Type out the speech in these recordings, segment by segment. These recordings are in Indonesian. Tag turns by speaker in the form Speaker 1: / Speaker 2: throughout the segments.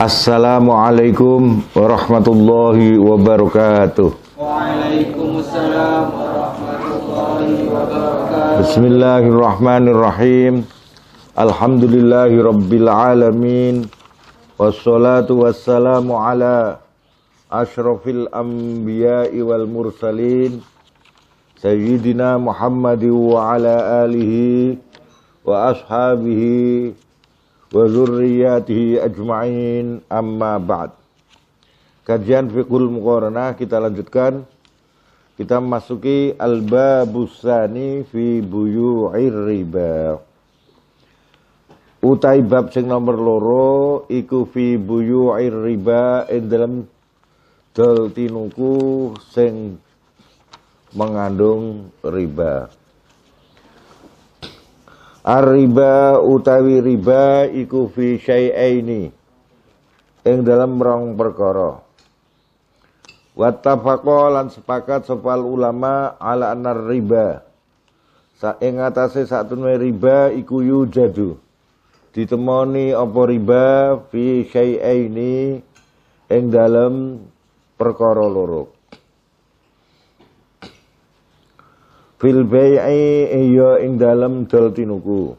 Speaker 1: Assalamualaikum warahmatullahi wabarakatuh. Waalaikumsalam warahmatullahi wabarakatuh. Bismillahirrahmanirrahim. Alhamdulillahi rabbil alamin. Wassalatu wassalamu ala Ashrafil anbiya'i wal mursalin. Sayyidina Muhammadin wa ala alihi wa ashabihi wa zurriyatihi ajma'in amma ba'd. Kajian fiqhul muqaranah kita lanjutkan. Kita masuki al-babusani fi buyu'ir riba. Utai bab sing nomor loro iku fi buyu'ir riba in dalam dal tinuku sing mengandung riba. Arriba utawi riba iku fi syai'aini ing dalam rong perkara. Wattafaqa lan sepakat sopal ulama ala anar riba. Sa ing atase satune riba iku yujadu. Ditemoni apa riba fi syai'aini ing dalam perkara loro. fil bai'i iya eh, ing dalem dol tinuku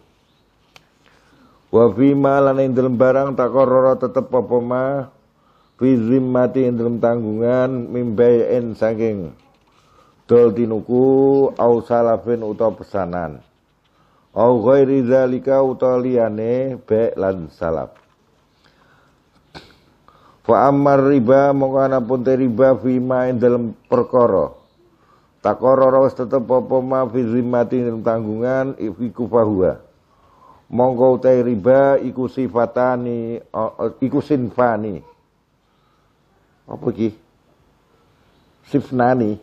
Speaker 1: wa fi ma lan ing dalem barang takororo tetep apa ma fi zimmati ing dalem tanggungan mim bai'in saking dol tinuku au salafin utawa pesanan au ghairi zalika utawa liyane baik lan salaf Fa amar riba mongko ana pun riba fi ma ing dalem perkara takororo wis tetep apa ma fi zimmati tanggungan iki monggo utai riba iku sifatani iku sinfani apa iki sifnani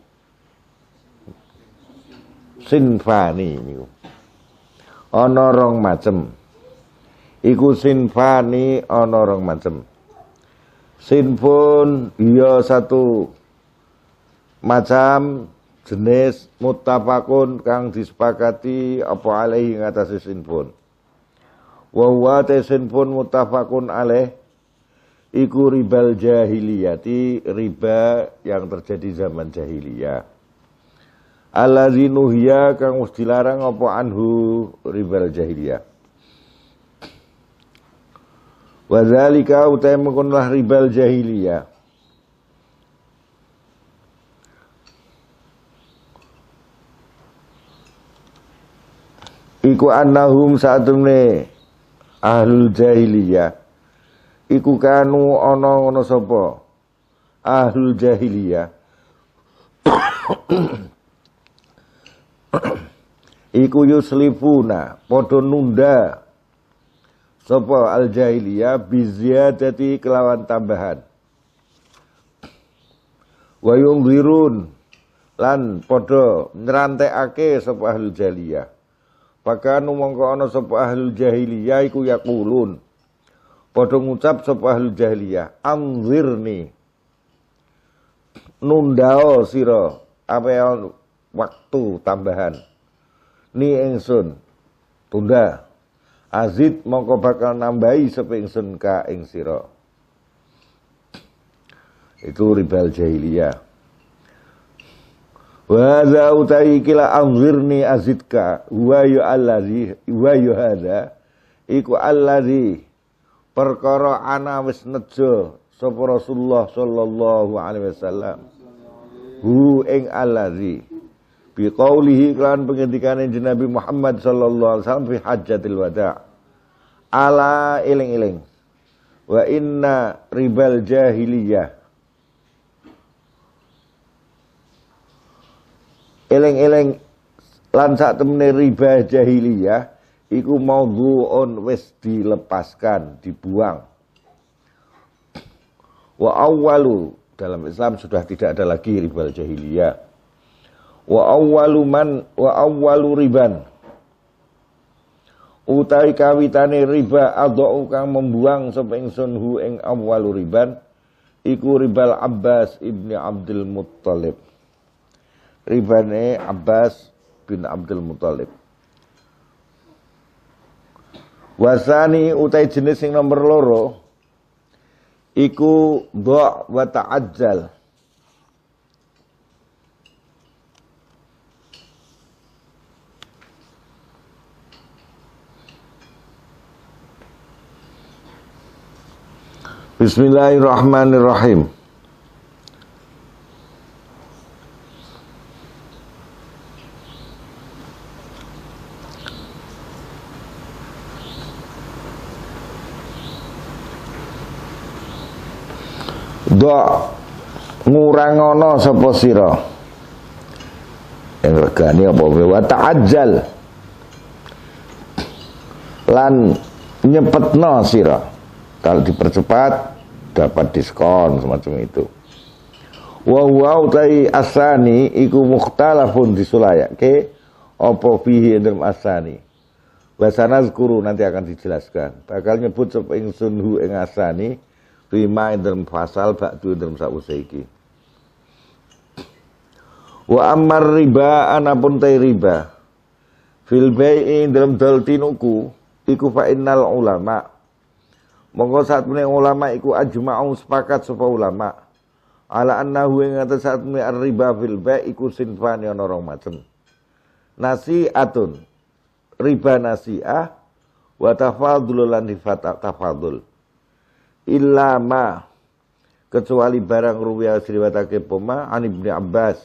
Speaker 1: sinfani niku rong macem iku sinfani ana rong macem sinfun iya satu macem, jenis mutafakun kang disepakati apa alaihi ngatasi sinfun wa huwa sinfun mutafakun alaih iku ribal jahiliyati riba yang terjadi zaman jahiliyah ala nuhiya kang wis dilarang apa anhu ribal jahiliyah wa zalika utai ribal jahiliyah iku annahum sa'atumne ahlul jahiliyah iku kanu ono ngono sapa ahlul jahiliyah iku yuslifuna padha nunda sapa al jahiliyah biziyadati kelawan tambahan wayung yunzirun lan padha ake sapa ahlul jahiliyah Pakanu mongko ana sapa ahlul jahiliyah iku yaqulun. Padha ngucap sapa ahlul jahiliyah, "Anzirni." Nundao sira apa ya, waktu tambahan. Ni ingsun tunda. Azid mongko bakal nambahi sapa ingsun ka ing sira. Itu ribal jahiliyah. Wa hadza utai kila anzirni azidka wa yu allazi wa yu hadza iku allazi perkara ana wis nejo sapa Rasulullah sallallahu alaihi wasallam hu ing allazi bi qaulihi kan pengendikane Nabi Muhammad sallallahu alaihi wasallam fi hajjatil wada ala eling-eling wa inna ribal jahiliyah Eleng-eleng eling lan sak temene riba jahiliyah iku maudhu'un wis dilepaskan, dibuang. Wa awwalu dalam Islam sudah tidak ada lagi riba jahiliyah. Wa awwalu man wa awwalu riban Utai kawitane riba adau kang membuang sapa ingsun hu ing riban iku ribal Abbas ibni Abdul Muttalib ribane Abbas bin Abdul Muthalib. Wasani utai jenis yang nomor loro iku dha' wa ta'ajjal. Bismillahirrahmanirrahim. do ngurangono sapa sira yang regani apa wa ta'ajjal lan nyepetno sira kalau dipercepat dapat diskon semacam itu wa wow utai asani iku mukhtalafun disulayake apa fihi dalam asani wa guru nanti akan dijelaskan bakal nyebut sapa hu ing asani Fima indal fasal ba'du indal sa'use iki. Wa ammar riba anapun tai riba. Fil bai'i dalam dal tinuku iku fa innal ulama. saat punya ulama iku ajma'u sepakat sapa ulama. Ala annahu ing saat punya riba fil bai' iku sinfan ana rong nasi atun riba nasi'ah wa tafadhululan tafadhul ilama kecuali barang ruwiyah sriwatake poma an Ibnu Abbas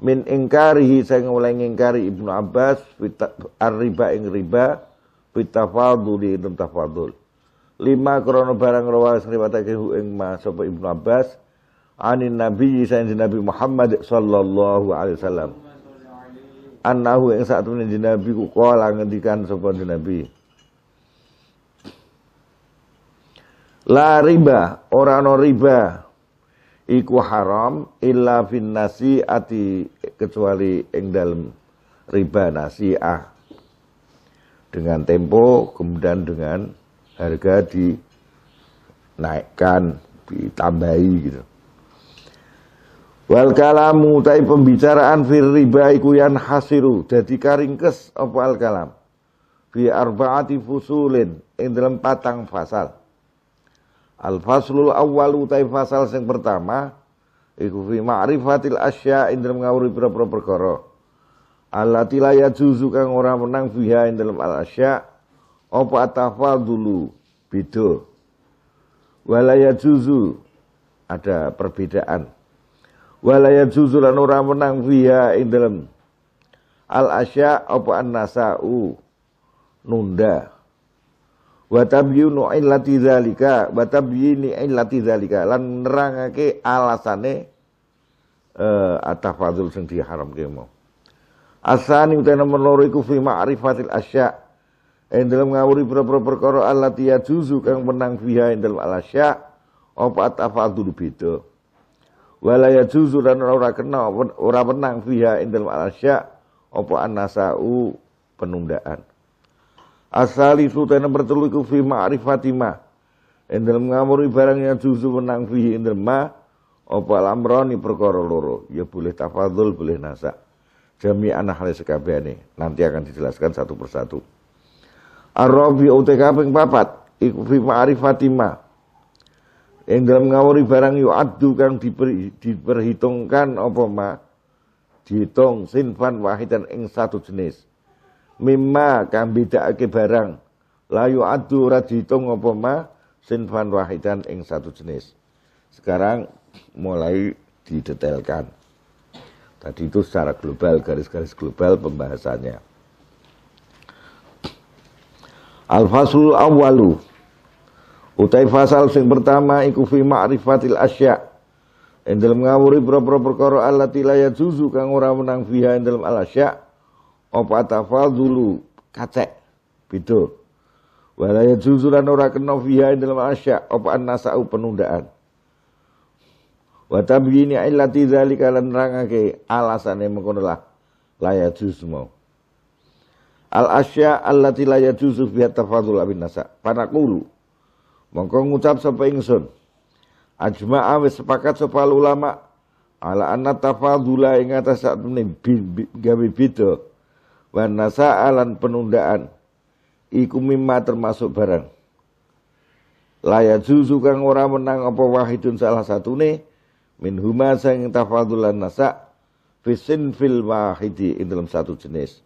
Speaker 1: min ingkarihi saya mulai ingkari Ibnu Abbas arriba ing riba bitafaduli dan tafadul lima krono barang ruwiyah sriwatake hu ing ma sapa Ibnu Abbas anin nabi sayyidin nabi Muhammad sallallahu alaihi wasallam annahu ing saat nabi ku kala ngendikan sapa nabi La riba, ora no riba. Iku haram illa fin ati kecuali ing dalem riba nasiah. Dengan tempo kemudian dengan harga dinaikkan, ditambahi gitu. Wal kalamu tai pembicaraan fir riba iku yan hasiru jadi karingkes apa al kalam fi arbaati fusulin ing dalam patang fasal Al faslul awal utai fasal yang pertama iku fi ma'rifatil asya ing dalem ngawuri pira-pira perkara. Allati la kang ora menang fiha indram dalem al asya atafal dulu beda. Walaya juzu ada perbedaan. Walaya juzu lan ora menang fiha indram dalem al asya opa an-nasa'u nunda wa tabyinu illati dzalika wa tabyini illati dzalika lan nerangake alasane eh atafadzul sing diharamke mau asani uta nomor loro iku fi ma'rifatil asya ing dalem ngawuri pira-pira perkara allati yajuzu kang menang fiha ing dalem alasya apa atafadzul beda wala yajuzu lan ora kena ora menang fiha ing dalem alasya apa anasau penundaan Asali nomor telu iku fi ma'rifati ma. Endel ngamuri barang yang susu menang fi endel ma Opa lamroni perkara loro. Ya boleh tafadul, boleh nasa jami anak ahli sekabiani. Nanti akan dijelaskan satu persatu. arabi rabi UTK papat iku fi ma'rifati ma. Endel ngamuri barang yu adu kang diperhitungkan opa ma dihitung sinfan wahidan ing satu jenis mimma kang bedakake barang layu adu ora diitung apa ma sinfan wahidan ing satu jenis. Sekarang mulai didetailkan. Tadi itu secara global, garis-garis global pembahasannya. Al-fasul awalu Utai fasal sing pertama iku fi ma'rifatil asya. Endel ngawuri pro-pro perkara Allah la juzu kang ora menang fiha endel al asya apa tafadhulu kacek beda walaya juzulan ora kena fiha dalam asya apa annasau penundaan wa tabyini illati zalika lan nerangake alasane mengkono lah laya juz mau al asya allati laya yajuzu fiha tafadhul abin nasa kulu mongko ngucap sapa ingsun ajma'a wis sepakat sapa ulama ala anna tafadhula ing atas sak gawe beda Wanasa nasa'alan penundaan iku mimma termasuk barang layat zuzu kang ora menang apa wahidun salah satune min huma sang tafadulan nasa fisin fil wahidi in dalam satu jenis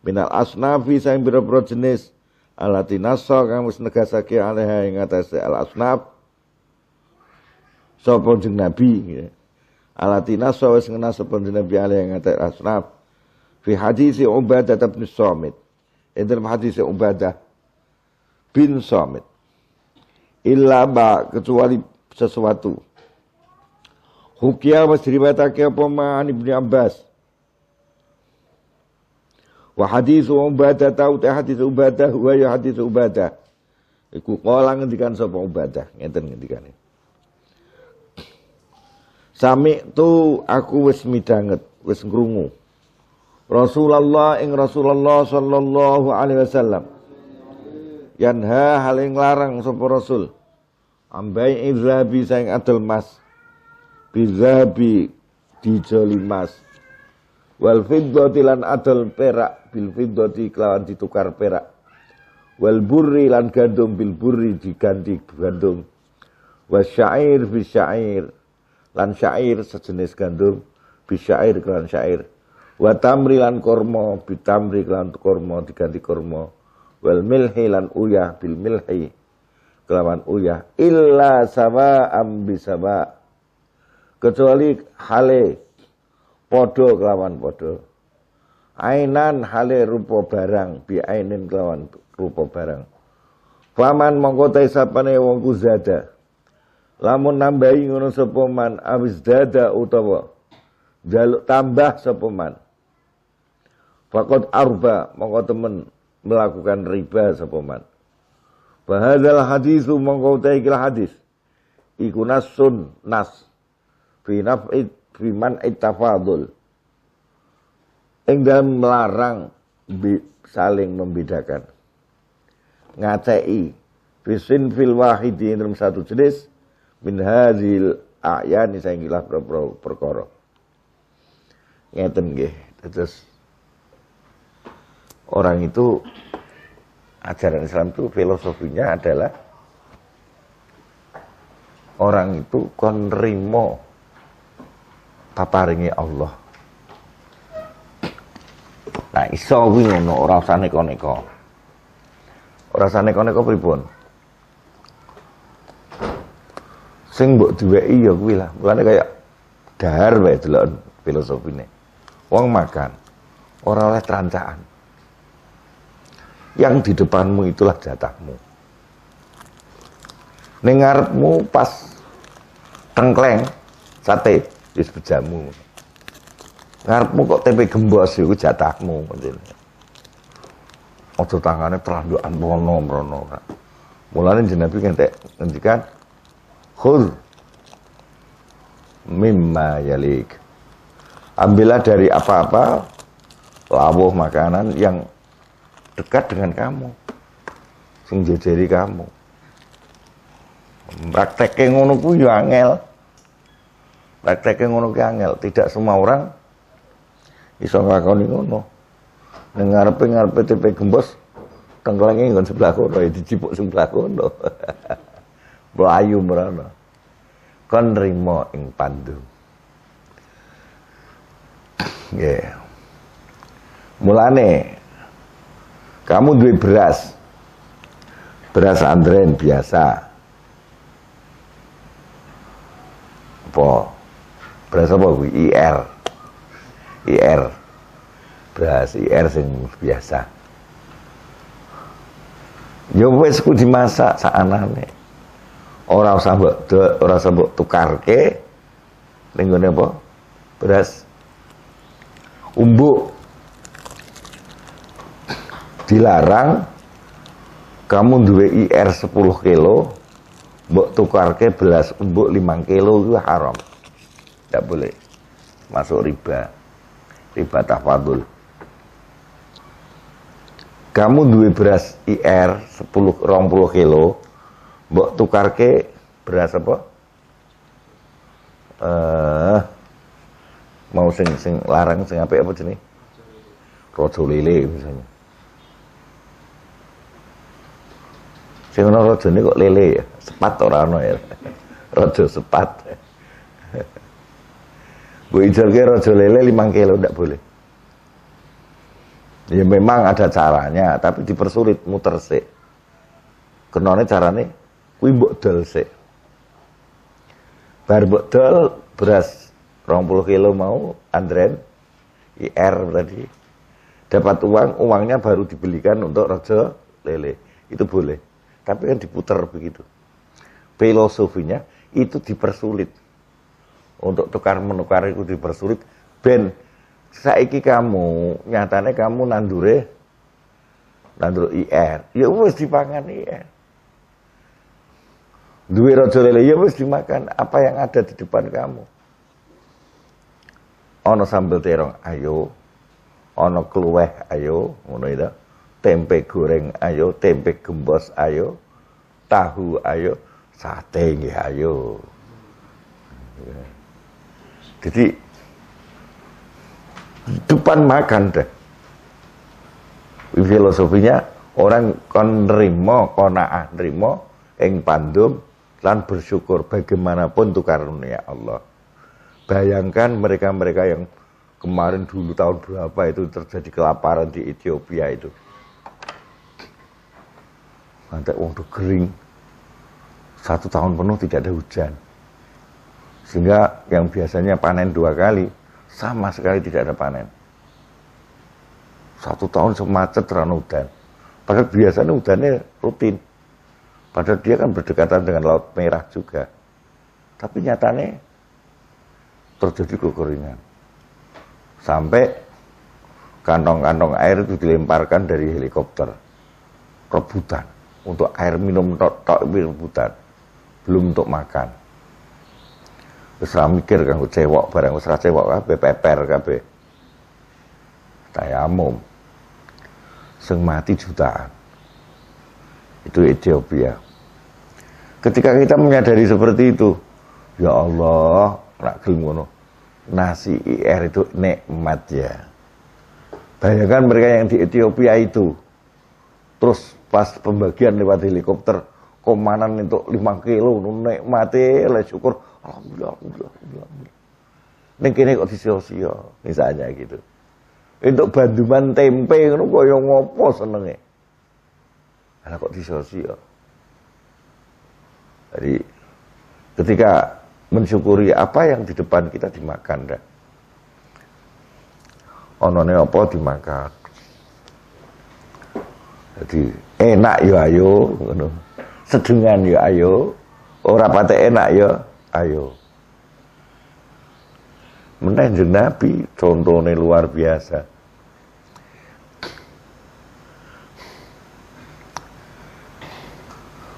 Speaker 1: minal asnafi sang biro-biro jenis alati nasa kang wis negasake alih ing atase al asnaf sapa jeneng nabi ya. alati nasa wis ngena sapa jeneng nabi alih ing atase asnaf Fi hadis Ubadah bin Samit. Dalam hadis Ubadah bin Samit. Illa ba kecuali sesuatu. Hukia was ke apa ma'an Ibnu Abbas. Wa hadis Ubadah tahu teh hadis Ubadah wa ya hadis Ubadah. Iku kala ngendikan sapa Ubadah, ngeten ngendikane. Sami tu aku wis midanget, wis ngrungu. Rasulullah ing Rasulullah sallallahu alaihi wasallam yanha hal ing larang sapa Rasul ambai izabi saing adol mas bizabi dijoli mas wal fiddati lan adol perak bil fiddati kelawan ditukar perak wal burri lan gandum bil burri diganti gandum bis syair lan syair sejenis gandum syair kelan syair wa tamri lan kormo bitamri lan kormo diganti kormo wal milhi lan uyah bil milhi kelawan uyah illa sama ambi sama kecuali hale podo kelawan podo ainan hale rupa barang bi ainin kelawan rupa barang faman mongko ta wongku zada lamun nambahi ngono sapa man awis dada utawa jaluk tambah sapa man Fakot arba mongko temen melakukan riba sepaman. Bahadal hadisu mongko taikil hadis. Iku nasun nas. Fi naf'id fi man'id tafadul. Ing dalam melarang saling membedakan. Ngatei. Fisin fil wahidi dalam satu jenis. Min hadil ayani saya ngilah perkara. Ngeten nggih. Terus orang itu ajaran Islam itu filosofinya adalah orang itu konrimo paparingi Allah. Nah, iso kuwi ngono ora usah neko-neko. Ora usah neko-neko pripun? Sing mbok duweki ya kuwi lah. Mulane kaya dahar wae delok filosofine. Wong makan ora oleh trancakan. Yang di depanmu itulah jatahmu. Nengarmu pas tengkleng sate wis bejamu. Ngarepmu kok tempe gembos ya, itu jatahmu Ojo tangannya telandukan rono mrono. mulanya jenabi ngentek ngendikan khul mimma yalik. Ambillah dari apa-apa lawuh makanan yang dekat dengan kamu sing jejeri kamu prakteknya ngono ku yo angel prakteknya ngono ku angel tidak semua orang iso ngakoni ngono dengar pengar PTP gembos tenggelange nggon sebelah kono ya dicipuk sebelah kono mbok ayu kon rimo ing pandu ya, yeah. mulane kamu duit beras. Beras antren biasa. Apa? Beras apa gue IR. IR. Beras IR sing biasa. yo ya wes ku dimasak saanane orang sambok mbok tukar ke, mbok tukarke apa? Beras umbuk dilarang kamu duwe IR 10 kilo mbok ke belas mbok 5 kilo itu haram tidak boleh masuk riba riba tafadul kamu duwe beras IR 10 20 kilo mbok ke beras apa eh uh, mau sing sing larang sing apa apa jenis rojo lele misalnya Sing ana rajane kok lele ya, sepat ora ana ya. Raja sepat. Gue ijelke raja lele 5 kilo ndak boleh. Ya memang ada caranya, tapi dipersulit muter sik. Kenone carane kuwi mbok dol sik. Bar mbok dol beras 20 kilo mau andren IR tadi dapat uang, uangnya baru dibelikan untuk raja lele. Itu boleh. Tapi kan diputar begitu. Filosofinya itu dipersulit. Untuk tukar menukar itu dipersulit. Ben, saiki kamu, nyatanya kamu nandure, nandure IR. Ya wis dipangan IR. Duwe rojo lele, ya wis dimakan apa yang ada di depan kamu. Ono sambel terong, ayo. Ono keluweh, ayo. Ngono itu. Ya tempe goreng ayo, tempe gembos ayo, tahu ayo, sate nggih ayo. Jadi depan makan deh. Filosofinya orang kon kon eng nerima ing pandum lan bersyukur bagaimanapun itu karunia Allah. Bayangkan mereka-mereka yang kemarin dulu tahun berapa itu terjadi kelaparan di Ethiopia itu Pantai wong tuh kering. Satu tahun penuh tidak ada hujan. Sehingga yang biasanya panen dua kali, sama sekali tidak ada panen. Satu tahun semacet terang hujan. Padahal biasanya hujannya rutin. Padahal dia kan berdekatan dengan Laut Merah juga. Tapi nyatanya terjadi kekeringan. Sampai kantong-kantong air itu dilemparkan dari helikopter. Rebutan untuk air minum tok tok minum belum untuk makan wis mikir kan cewok barang wis cewek kabeh peper kabeh tayamum sing mati jutaan itu Ethiopia ketika kita menyadari seperti itu ya Allah nak gelem nasi IR itu nikmat ya bayangkan mereka yang di Ethiopia itu Terus pas pembagian lewat helikopter, komandan untuk lima kilo nunek mati le syukur alhamdulillah alhamdulillah alhamdulillah. Neng kini kok disosial sio misalnya gitu. Untuk banduman tempe kok yang ngopo ya karena kok disosial. sio Jadi ketika mensyukuri apa yang di depan kita dimakan dah. Onone opo dimakan. Jadi enak yo ya, ayo ngono. Sedengan yo ya, ayo. Ora patek enak yo ya, ayo. Meneh Nabi contohnya luar biasa.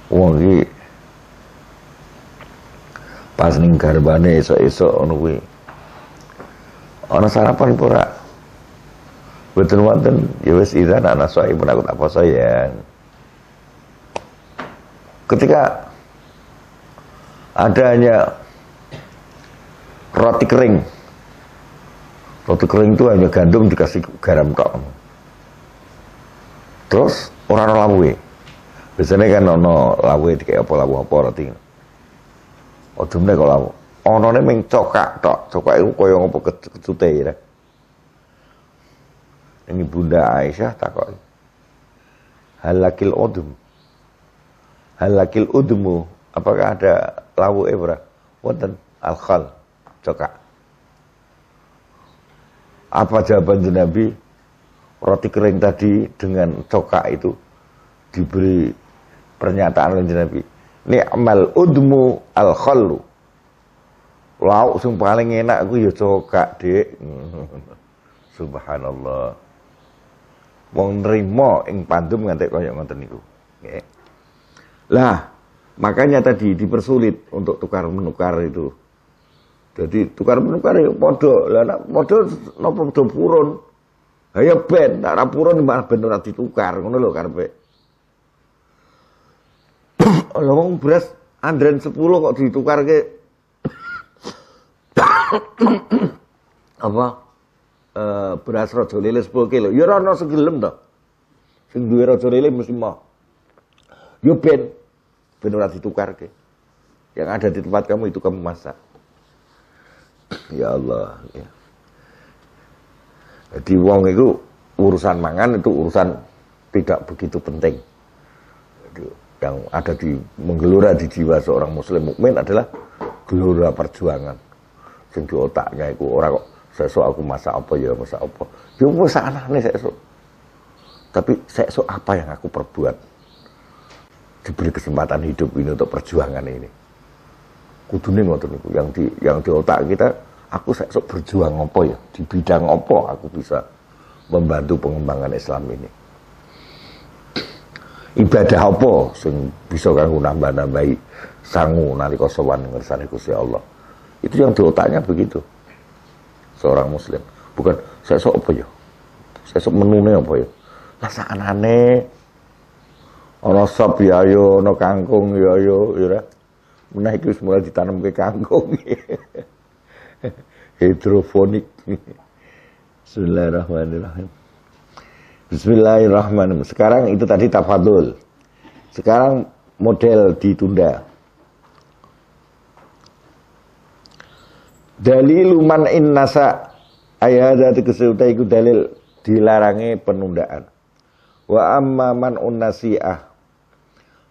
Speaker 1: wong iki pas ning garbane esok esok ono kuwi sarapan apa ora Betul wonten ya wis anak ana pun aku tak poso ya. Ketika adanya roti kering. Roti kering itu hanya gandum dikasih garam tok. Terus orang orang lawe. Biasanya kan ono lawe kayak apa lawe apa roti. Ojo meneh kok lawe. Onone mung cokak tok, cokak itu koyong ngopo kecute ya. Ini Bunda Aisyah takut Halakil udum. Halakil udmu. Apakah ada lawu ebra? Wonten alkhal. Cokak. Apa jawaban Nabi? Roti kering tadi dengan cokak itu diberi pernyataan oleh Nabi. Ni'mal udmu al khalu Lauk sing paling enak aku ya cokak, dek Subhanallah wong nrimo ing pandum nganti kaya ngoten niku. Nggih. Lah, makanya tadi dipersulit untuk tukar menukar itu. Jadi tukar menukar ya podo, lah model podo napa podo purun. Ya ben, nak ra purun malah ben ora ditukar, ngono lho karepe. Lah wong beras andren 10 kok ditukar ke apa Eh, beras rojo lele 10 kilo. Ya ora ono sing gelem to. Sing duwe lele mesti mau. Yo ya ben ben ora ditukarke. Yang ada di tempat kamu itu kamu masak. ya Allah, ya. Jadi wong itu urusan mangan itu urusan tidak begitu penting. Yang ada di menggelora di jiwa seorang muslim mukmin adalah gelora perjuangan. Sing di otaknya itu orang kok sesu aku masak apa ya masak apa ya nih saya sesu tapi sesu apa yang aku perbuat diberi kesempatan hidup ini untuk perjuangan ini kudune ngoten niku yang di yang di otak kita aku sesu berjuang apa ya di bidang apa aku bisa membantu pengembangan Islam ini ibadah apa sing bisa kanggo nambah-nambahi sangu nalika sowan ngersane Gusti Allah itu yang di otaknya begitu seorang muslim bukan saya sok apa ya saya sok menune apa ya rasa aneh ana sop ya yo ana kangkung ya yo ya menah itu semula ditanam ke kangkung hidroponik Bismillahirrahmanirrahim Bismillahirrahmanirrahim sekarang itu tadi tafadul sekarang model ditunda dalilu man innasa ayada tegese itu dalil dilarangi penundaan wa amma man unnasiah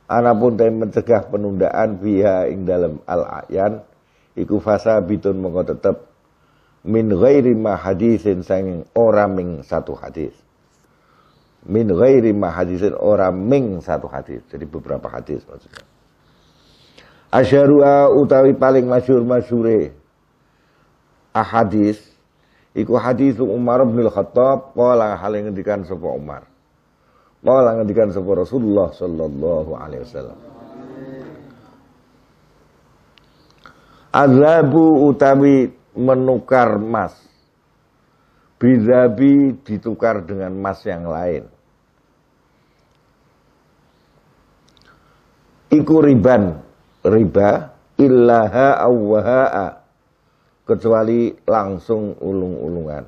Speaker 1: anapun dari mencegah penundaan biha ing dalam al ayan iku fasa bitun mongko tetep min ghairi ma hadisin sanging ora ming satu hadis min ghairi ma hadisin ora ming satu hadis jadi beberapa hadis maksudnya asyaru'a utawi paling masyur masyure ahadis iku hadis Umar bin Khattab qala hal yang ngendikan sapa Umar. Qala ngendikan sapa Rasulullah sallallahu alaihi wasallam. Azabu utawi menukar emas. Bizabi ditukar dengan emas yang lain. Iku riban riba illaha awwaha'a kecuali langsung ulung-ulungan.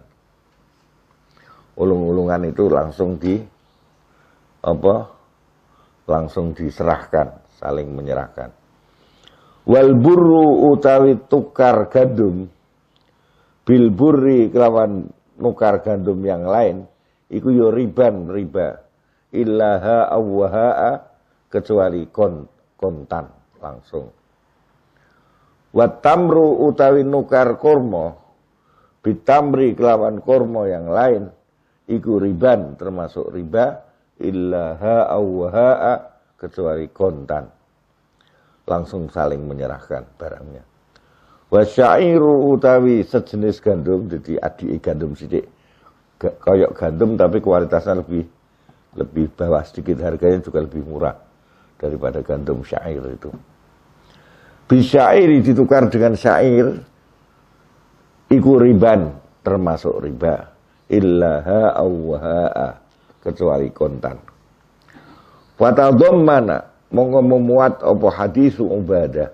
Speaker 1: Ulung-ulungan itu langsung di apa? Langsung diserahkan, saling menyerahkan. Wal burru utawi tukar gandum bil buri kelawan nukar gandum yang lain iku yo ya riban riba illaha awwaha kecuali kon kontan langsung Wa tamru utawi nukar kormo, bitamri kelawan kormo yang lain iku riban termasuk riba illaha awwaha'a kecuali kontan langsung saling menyerahkan barangnya wa syairu utawi sejenis gandum jadi adik gandum sidik koyok gandum tapi kualitasnya lebih lebih bawah sedikit harganya juga lebih murah daripada gandum syair itu Bisyairi ditukar dengan syair Iku riban termasuk riba Illaha awwaha'a Kecuali kontan Fatadhammana mongko memuat apa hadisu ubadah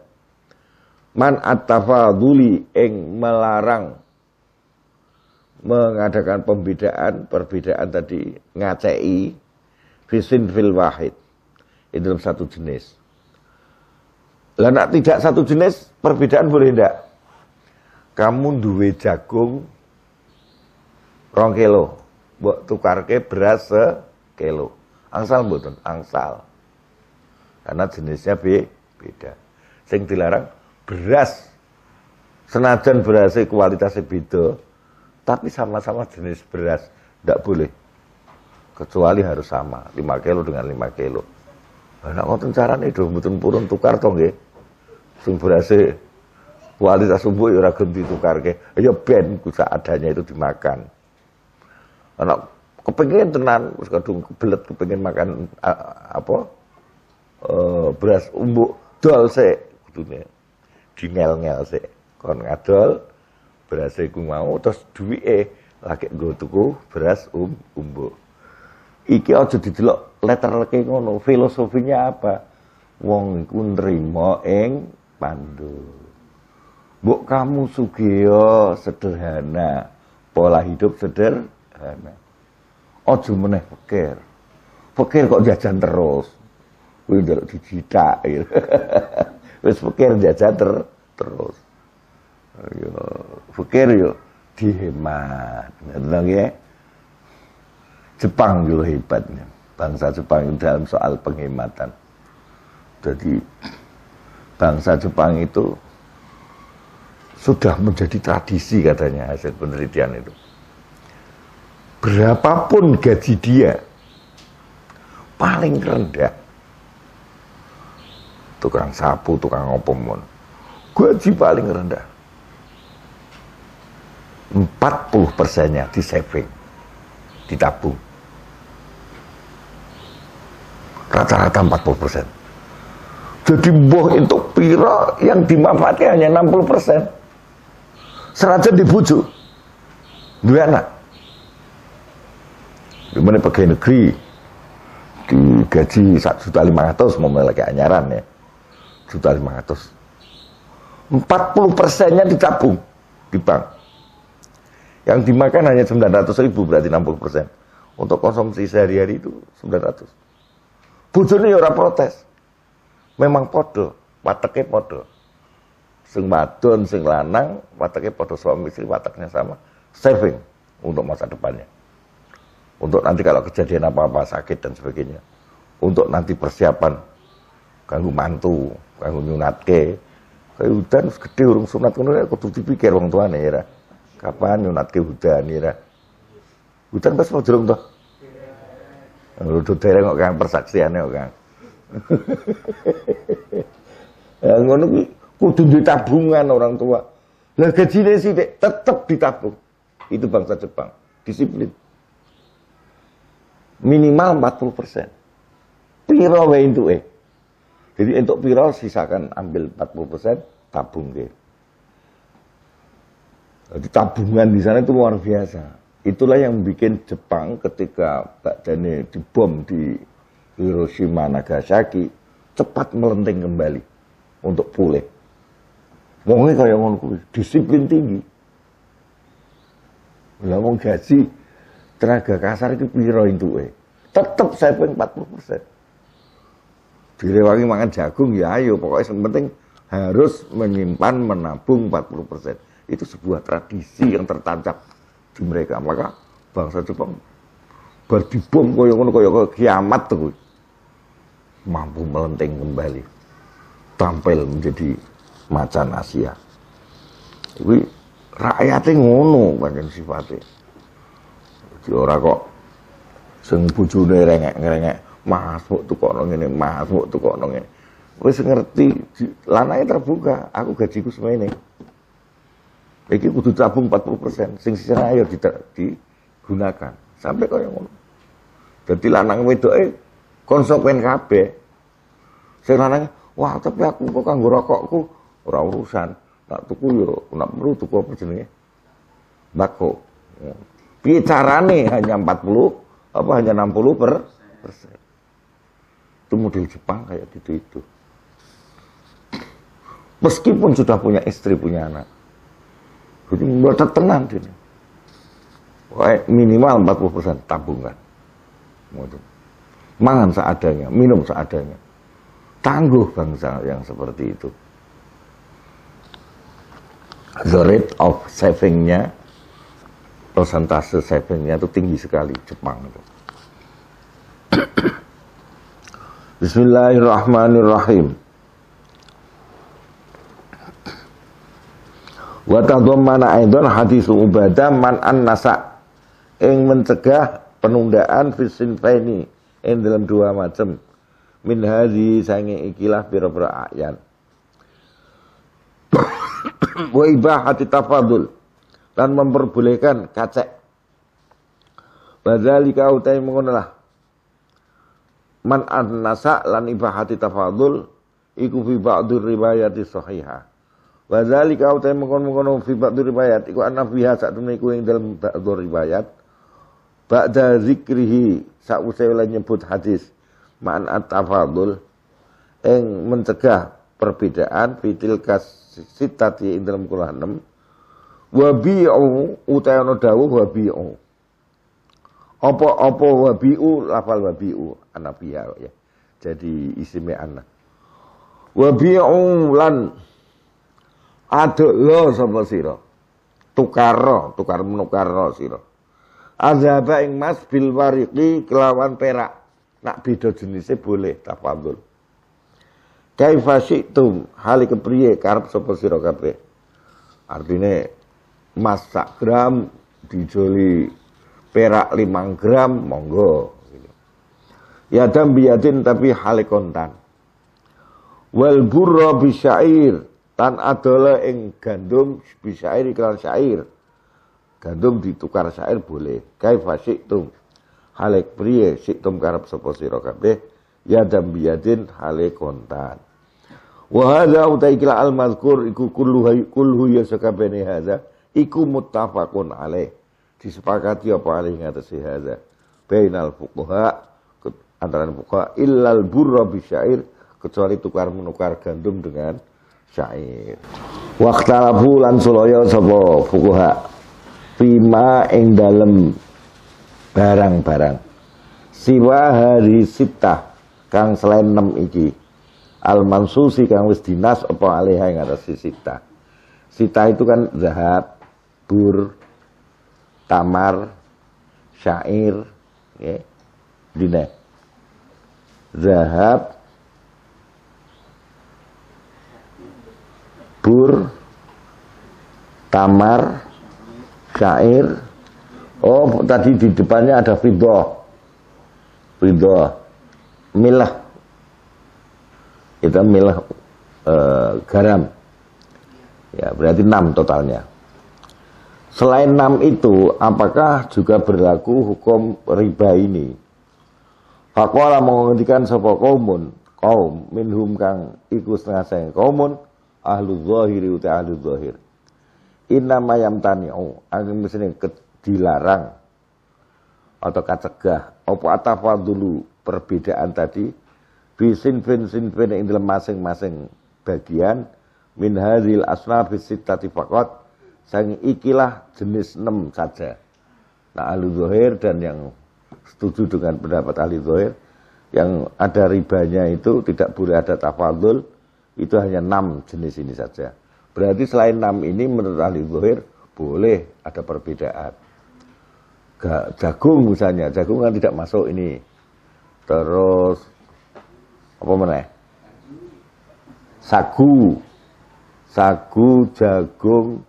Speaker 1: man attafaduli duli ing melarang mengadakan pembedaan perbedaan tadi ngacei fisin fil wahid itu dalam satu jenis lah tidak satu jenis, perbedaan boleh tidak? Kamu duwe jagung rong kilo, mbok tukarke beras se kilo. Angsal mboten, angsal. Karena jenisnya be beda. Sing dilarang beras. Senajan berasnya kualitasnya beda, tapi sama-sama jenis beras, tidak boleh. Kecuali harus sama, 5 kilo dengan 5 kilo. Nah, ngoten carane do mboten purun tukar to sing berase kualitas subuh ya ora gelem ditukarke. Ya ben sak adanya itu dimakan. Anak kepengen tenan terus kadung kebelet kepengen makan apa? E, beras umbu dol sik kudune. Dingel-ngel sik. Kon ngadol beras iku e mau terus duwike lagi nggo tuku beras um, Iki aja didelok letter leke ngono, filosofinya apa? Wong iku nrimo ing Pandu. Buk kamu sugio sederhana, pola hidup sederhana. Ojo meneh pikir. Pikir kok jajan terus. Wih jaluk dicithak. wes pikir jajan ter terus. Yo, pikir yo dihemat. Ngoten ya. Jepang juga hebatnya. Bangsa Jepang dalam soal penghematan. Jadi bangsa Jepang itu sudah menjadi tradisi katanya hasil penelitian itu. Berapapun gaji dia, paling rendah tukang sapu, tukang opomon, gaji paling rendah. 40 persennya di saving, ditabung. Rata-rata 40 persen. Jadi boh itu piro yang dimanfaatkan hanya 60 persen. Seraja dibujuk. Dua anak. Dimana pegawai negeri. Digaji 1.500.000 memulai lagi anyaran ya. 1.500.000. 40 persennya dicabung di bank. Yang dimakan hanya 900.000 berarti 60 persen. Untuk konsumsi sehari-hari itu 900. Bujurnya orang protes memang podo, wateke podo. Sing wadon, sing lanang, wateke podo suami istri, wataknya sama. Saving untuk masa depannya. Untuk nanti kalau kejadian apa-apa, sakit dan sebagainya. Untuk nanti persiapan, kanggo mantu, kanggo nyunatke, kayu hutan gede urung sunat, kudu ya, kudu dipikir wong tuane ya. Kapan nyunatke hutan ya. hutan pas mau jerung toh. Udah dereng kok kang persaksiannya kok kang. ya ngono ki kudu duwe tabungan orang tua. Lah gajine tetap tetep ditabung. Itu bangsa Jepang, disiplin. Minimal 40%. Piro wae entuke. Jadi entuk piro sisakan ambil 40% tabung deh, Jadi tabungan di sana itu luar biasa. Itulah yang bikin Jepang ketika Pak Dani dibom di Hiroshima, Nagasaki cepat melenting kembali untuk pulih. Mungkin kayak ngono kuwi, disiplin tinggi. Lah wong gaji tenaga kasar itu pira entuke? Tetep saya pun 40%. Direwangi makan jagung ya ayo, pokoknya yang penting harus menyimpan menabung 40%. Itu sebuah tradisi yang tertancap di mereka. Maka bangsa Jepang berdibom kaya ngono kiamat tuh mampu melenting kembali tampil menjadi macan Asia tapi rakyatnya ngono bagian sifatnya jadi orang kok sing bujune rengek-rengek mas kok tukokno ngene mas kok tukokno ini wis ngerti lanai terbuka aku gajiku ini, iki kudu tabung 40% sing sisa ayo digunakan sampai kau yang ngono Jadi lanang eh konsekuen kabeh. Sing lanang, wah tapi aku kok kanggo rokokku ora urusan. Tak tuku yo nak perlu tuku apa jenenge? Bako. Ya. nih hanya hanya 40 apa hanya 60 per persen. Itu model Jepang kayak gitu itu. Meskipun sudah punya istri, punya anak. Jadi meletak tenang dia. Minimal 40% tabungan. Model makan seadanya, minum seadanya. Tangguh bangsa yang seperti itu. The rate of savingnya, persentase savingnya itu tinggi sekali Jepang itu. Bismillahirrahmanirrahim. wa mana aidon hadis ubadah man an nasa ing mencegah penundaan fi ini ing dalam dua macam min hadhi sange ikilah biro biro ayat wa hati tafadul dan memperbolehkan kacek kau utai mengenalah man an nasa lan hati tafadul iku fi ba'dur riwayati sahihah Wazalika utai mengkon mengkono fi ba'du riwayat iku anna fiha sak temne iku ing dalem ba'du riwayat ba'da zikrihi sakwise oleh nyebut hadis ma'an at-tafadul ing mencegah perbedaan fitil kasitati ing dalam Quran 6 wabi'u utayana dawuh wabi'u apa-apa wabi'u lafal wabi'u anabiya ya jadi isimnya anak wabi'u lan aduk lo sama siro tukar tukar menukar siro azaba ing mas bil wariki kelawan perak nak beda jenisnya boleh tafadhol kaifa syi'tum hali kepriye karep sapa sira kabeh artine masak sak gram dijoli perak limang gram monggo ya dam biyadin tapi hale kontan wal burra air tan adole ing gandum bisair iklan syair gandum ditukar sair boleh kaifa syi'tum halik priye syi'tum karep sapa sira kabeh ya dam biyadin hale kontan wa hadza utaikila al mazkur iku kullu kullu ya sakabene hadza iku muttafaqun alaih disepakati apa alih ngatasi hadza bainal fuqaha antara fuqaha illal burra syair kecuali tukar menukar gandum dengan syair Waktu lan lansuloyo sapa fuqaha Fima ing dalem barang-barang Siwa hari sita Kang selain enam iki Al mansusi kang wis dinas Apa alihai ngarasi sita Sita itu kan zahab Bur Tamar Syair ya, Dine Zahab Bur Tamar syair oh tadi di depannya ada fido fido milah itu milah e, garam ya berarti enam totalnya selain enam itu apakah juga berlaku hukum riba ini Fakwala menghentikan sopo kaumun kaum minhum kang iku setengah sayang kaumun ahlu zahiri uta ahlu zahir Inama oh, angin misalnya dilarang Atau kacegah Apa atafa dulu perbedaan tadi sin sinfin yang dalam masing-masing bagian Min hadhil bisit tati fakot Sang ikilah jenis enam saja Nah ahli zuhir dan yang setuju dengan pendapat ahli zuhir yang ada ribanya itu tidak boleh ada tafadul itu hanya enam jenis ini saja. Berarti selain enam ini menurut ahli zuhir boleh ada perbedaan. gak Jagung misalnya, jagung kan tidak masuk ini. Terus apa mana? Sagu, sagu, jagung,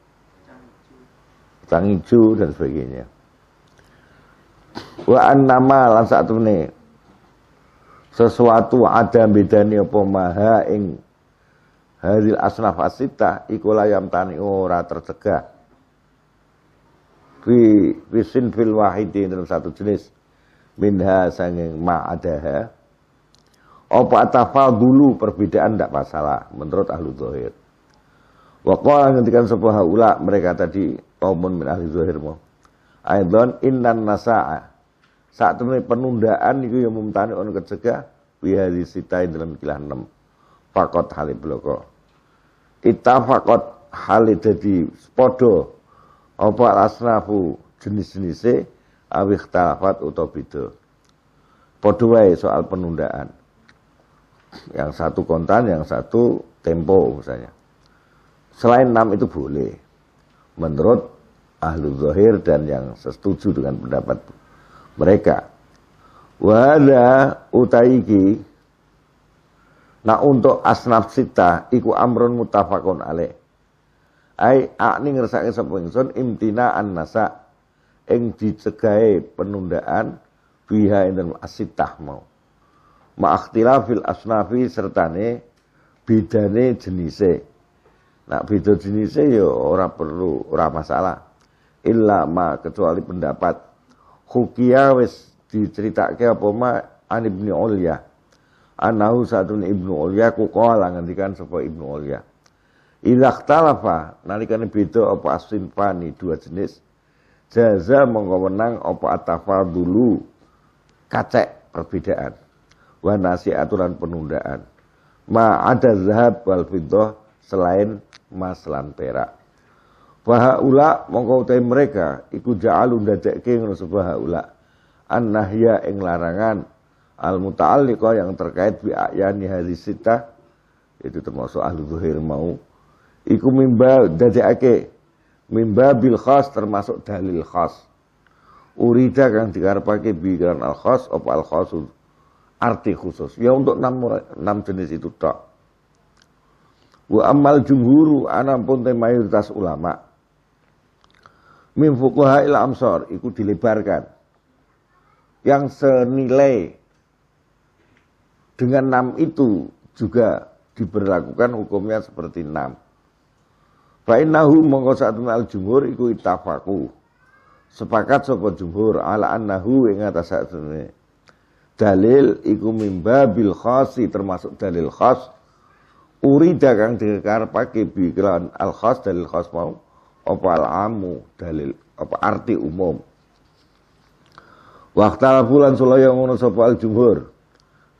Speaker 1: kacang hijau dan sebagainya. Wa nama lan sak nih sesuatu ada bedanya apa maha ing hadil asnaf asita ikulayam tani oh, ora tercegah fi fisin fil wahidi dalam satu jenis minha sanging ma'adaha apa dulu perbedaan tidak masalah menurut ahlu zahir wa qala ngendikan sebuah ula mereka tadi kaumun min ahli zahir mu aidon innan nasa'a saat ini penundaan itu yang mumtani untuk kecegah wihadi sitai dalam kilah enam pakot halib bloko itafakot hale dadi spodo, apa asnafu jenis jenis awih talafat atau beda. podo wae soal penundaan. Yang satu kontan, yang satu tempo misalnya. Selain enam itu boleh. Menurut ahlu zahir dan yang setuju dengan pendapat mereka. wadah utaiki Nah untuk asnaf sita iku amrun mutafakun ale. Ai akni ngersake sapa ingsun imtina nasa ing dicegahe penundaan biha inten asitah mau. Ma'akhtilafil asnafi sertane bedane jenise. Nak beda jenise yo ya ora perlu, ora masalah. Illa ma kecuali pendapat. Hukia wis diceritake apa ma an ibni Ulyah anahu satun ibnu ulya ku qala ngendikan sapa ibnu ulya ilah talafa nalikane beda apa asinfani dua jenis jaza mongko menang apa dulu kacek perbedaan wa aturan penundaan ma ada zahab wal fiddah selain emas lan perak ula mongko utai mereka iku ja'alun dadekke ngono ula an nahya ing larangan al muta'alliqah yang terkait bi ayani hadisita itu termasuk ahli zuhir mau iku mimba dadekake mimba bil khas termasuk dalil khas urida kang dikarepake bi kan al khas op al khas arti khusus ya untuk enam, enam jenis itu tak wa amal jumhuru pun mayoritas ulama min fuqaha ila amsar iku dilebarkan yang senilai dengan enam itu juga diberlakukan hukumnya seperti enam. Fa'innahu mengkosatun al jumhur ikut itafaku. Sepakat sopo jumhur ala annahu ing atas Dalil ikut mimba bil khasi termasuk dalil khas. Urida kang pakai bi al khas dalil khas mau apa al amu dalil apa arti umum. Waktu bulan sulaya ngono sopo al jumhur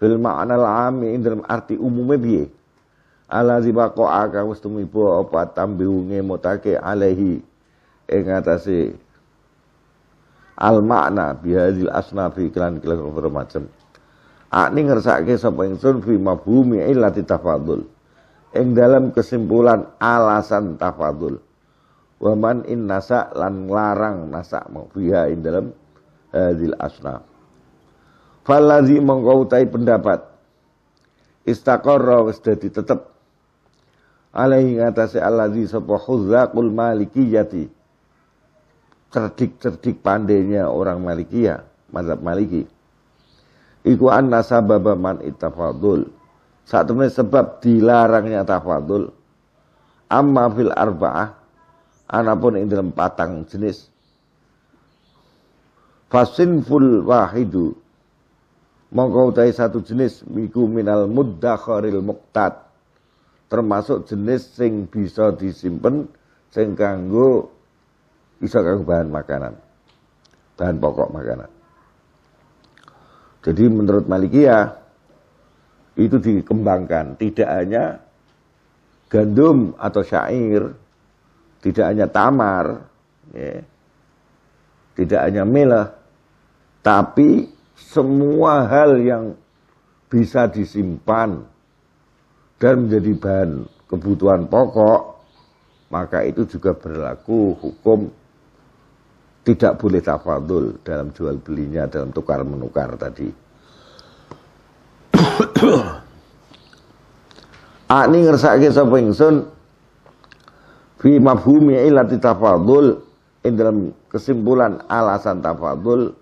Speaker 1: fil makna lami ing dalam arti umumnya biye ala ko kang wis po apa tambiunge motake alehi ing atase al makna bihadil asnafi kelan kelan berbagai macam akni ngersake sapa ingsun fi mabumi illati tafadul ing dalam kesimpulan alasan tafadul waman in nasa lan larang nasa fiha ing dalam hadil asnaf falazi mengkau utai pendapat istaqarra wis tetap tetep alaihi ngatasi sebuah sapa khuzaqul malikiyati cerdik-cerdik pandainya orang Malikiyah, mazhab Maliki. Iku anna sababa man itafadul. Saat ini sebab dilarangnya tafadul. Amma fil arba'ah. Anapun ing dalam patang jenis. Fasinful wahidu mongko utai satu jenis miku minal muddakharil muktad termasuk jenis sing bisa disimpan, sing kanggo bisa kanggo bahan makanan bahan pokok makanan jadi menurut Malikiyah itu dikembangkan tidak hanya gandum atau syair tidak hanya tamar ya, tidak hanya milah tapi semua hal yang bisa disimpan dan menjadi bahan kebutuhan pokok, maka itu juga berlaku hukum tidak boleh tafadul dalam jual belinya, dalam tukar menukar tadi. Ani ngersake sapa ingsun fi mafhumi ilati tafadul ing dalam kesimpulan alasan tafadul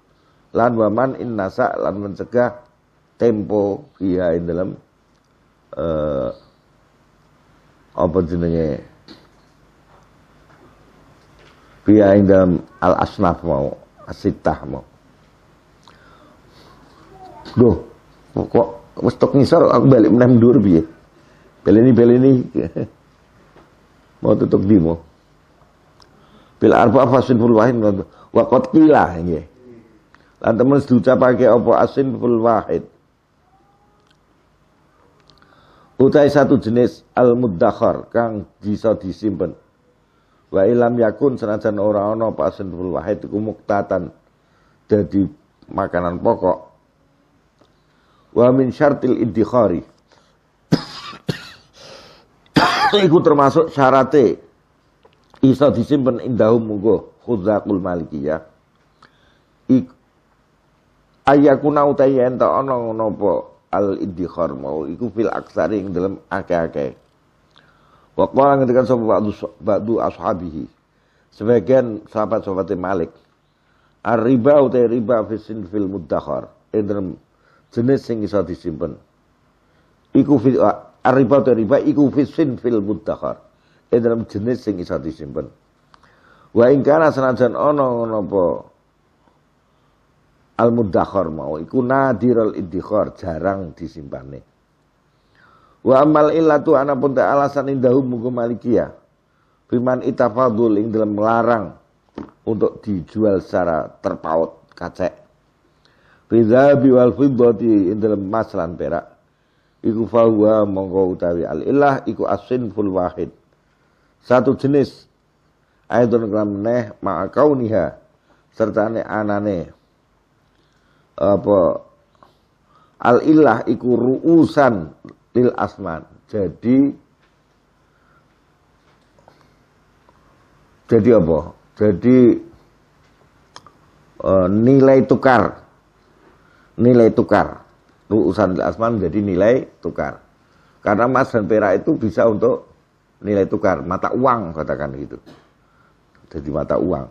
Speaker 1: lan waman in nasa lan mencegah tempo iya in dalam eh, apa jenenge biya in dalam al asnaf mau asitah mau Duh, kok mestok ngisor aku balik menang dur ini beli ini mau tutup di mau bila arba fasin ful waktu kila qad Lan temen diucapake apa asin ful wahid. Utai satu jenis al muddakhar kang bisa disimpen. Wa ilam yakun senajan ora ana apa asin ful wahid iku muktatan dadi makanan pokok. Wa min syartil iddikhari. Iku termasuk syaratnya iso disimpen indahum munggo khuzakul malikiyah. Iku ayakuna utai ento ono ngono al idhikhar mau iku fil aksari yang dalam akeh-akeh. Waqala ngendikan sapa ba'du ba'du ashabihi. Sebagian sahabat-sahabat Malik Ar-riba utai riba fisin fil muddakhar Yang dalam jenis yang bisa disimpan Iku fi, Ar-riba utai riba fisin fil muddakhar Yang dalam jenis yang bisa disimpan Wa ingkana senajan ono ngono po al-muddakhar mau iku nadiral iddikhar jarang disimpane wa amal illatu pun ta alasan indahu mugo malikiyah biman itafadul ing dalam melarang untuk dijual secara terpaut kacek Ridhabi wal fiddati ing dalam emas lan perak iku fahuwa mongko utawi al ilah iku asin ful wahid satu jenis ayatun kelam neh ma'akauniha serta ane anane apa al ilah iku ruusan lil asman. Jadi jadi apa? Jadi e, nilai tukar nilai tukar ruusan lil asman jadi nilai tukar. Karena emas dan perak itu bisa untuk nilai tukar, mata uang katakan gitu. Jadi mata uang.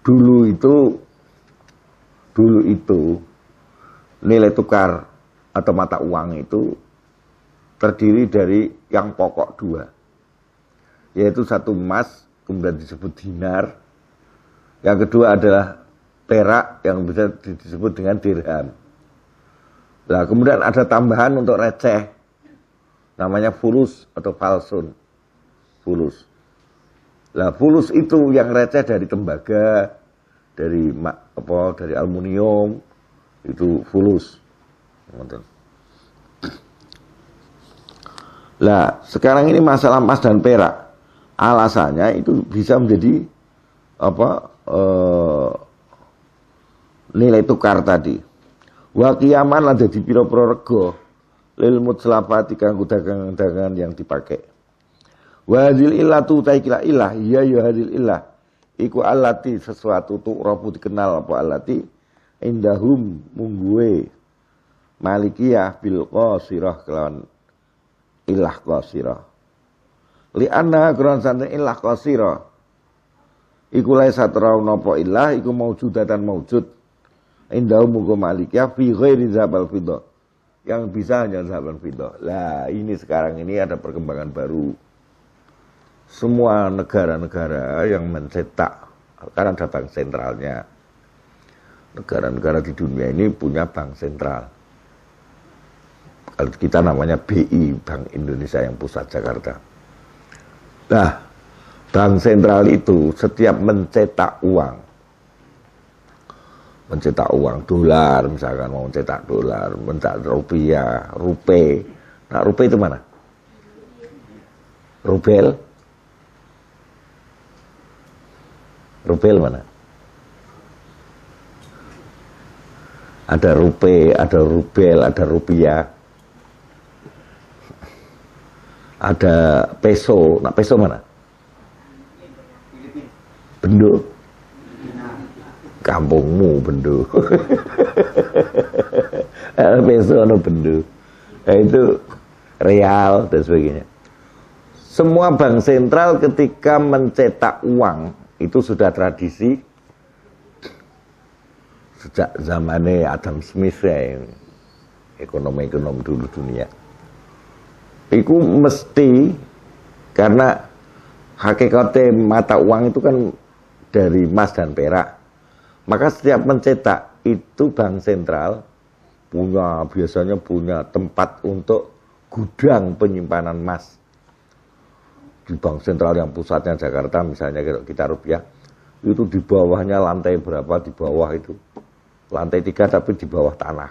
Speaker 1: Dulu itu dulu itu nilai tukar atau mata uang itu terdiri dari yang pokok dua, yaitu satu emas, kemudian disebut dinar, yang kedua adalah perak yang bisa disebut dengan dirham. lah kemudian ada tambahan untuk receh, namanya fulus atau falsun, fulus. lah fulus itu yang receh dari tembaga, dari apa dari aluminium itu fulus lah sekarang ini masalah emas dan perak alasannya itu bisa menjadi apa e, nilai tukar tadi wa kiaman ada di piro prorego lil mutslafati kanggo dagangan-dagangan yang dipakai wa hadil tu taikila ilah iya ya hadil ilah iku alati sesuatu tuh rabu dikenal apa alati indahum mungguwe malikiyah bil qasirah kelawan ilah qasirah li anna kron santri ilah qasirah iku lai satraun apa ilah iku dan maujud indahum munggu malikiyah fi ghairi zabal fidah yang bisa hanya zabal fiddah. Lah ini sekarang ini ada perkembangan baru semua negara-negara yang mencetak karena ada bank sentralnya negara-negara di dunia ini punya bank sentral kalau kita namanya BI Bank Indonesia yang pusat Jakarta nah bank sentral itu setiap mencetak uang mencetak uang dolar misalkan mau mencetak dolar mencetak rupiah rupiah nah rupiah itu mana rubel Rupil mana? Ada rupe, ada rubel, ada rupiah. Ada peso, Nak peso mana? Bendu, Kampungmu bendu. peso ada bendu. Nah, itu real dan sebagainya. Semua bank sentral ketika mencetak uang itu sudah tradisi sejak zamannya Adam Smith ya ini. Ekonom-ekonom dulu dunia. Itu mesti karena hakikatnya mata uang itu kan dari emas dan perak. Maka setiap mencetak itu bank sentral punya biasanya punya tempat untuk gudang penyimpanan emas di bank sentral yang pusatnya Jakarta misalnya kita rupiah itu di bawahnya lantai berapa di bawah itu lantai tiga tapi di bawah tanah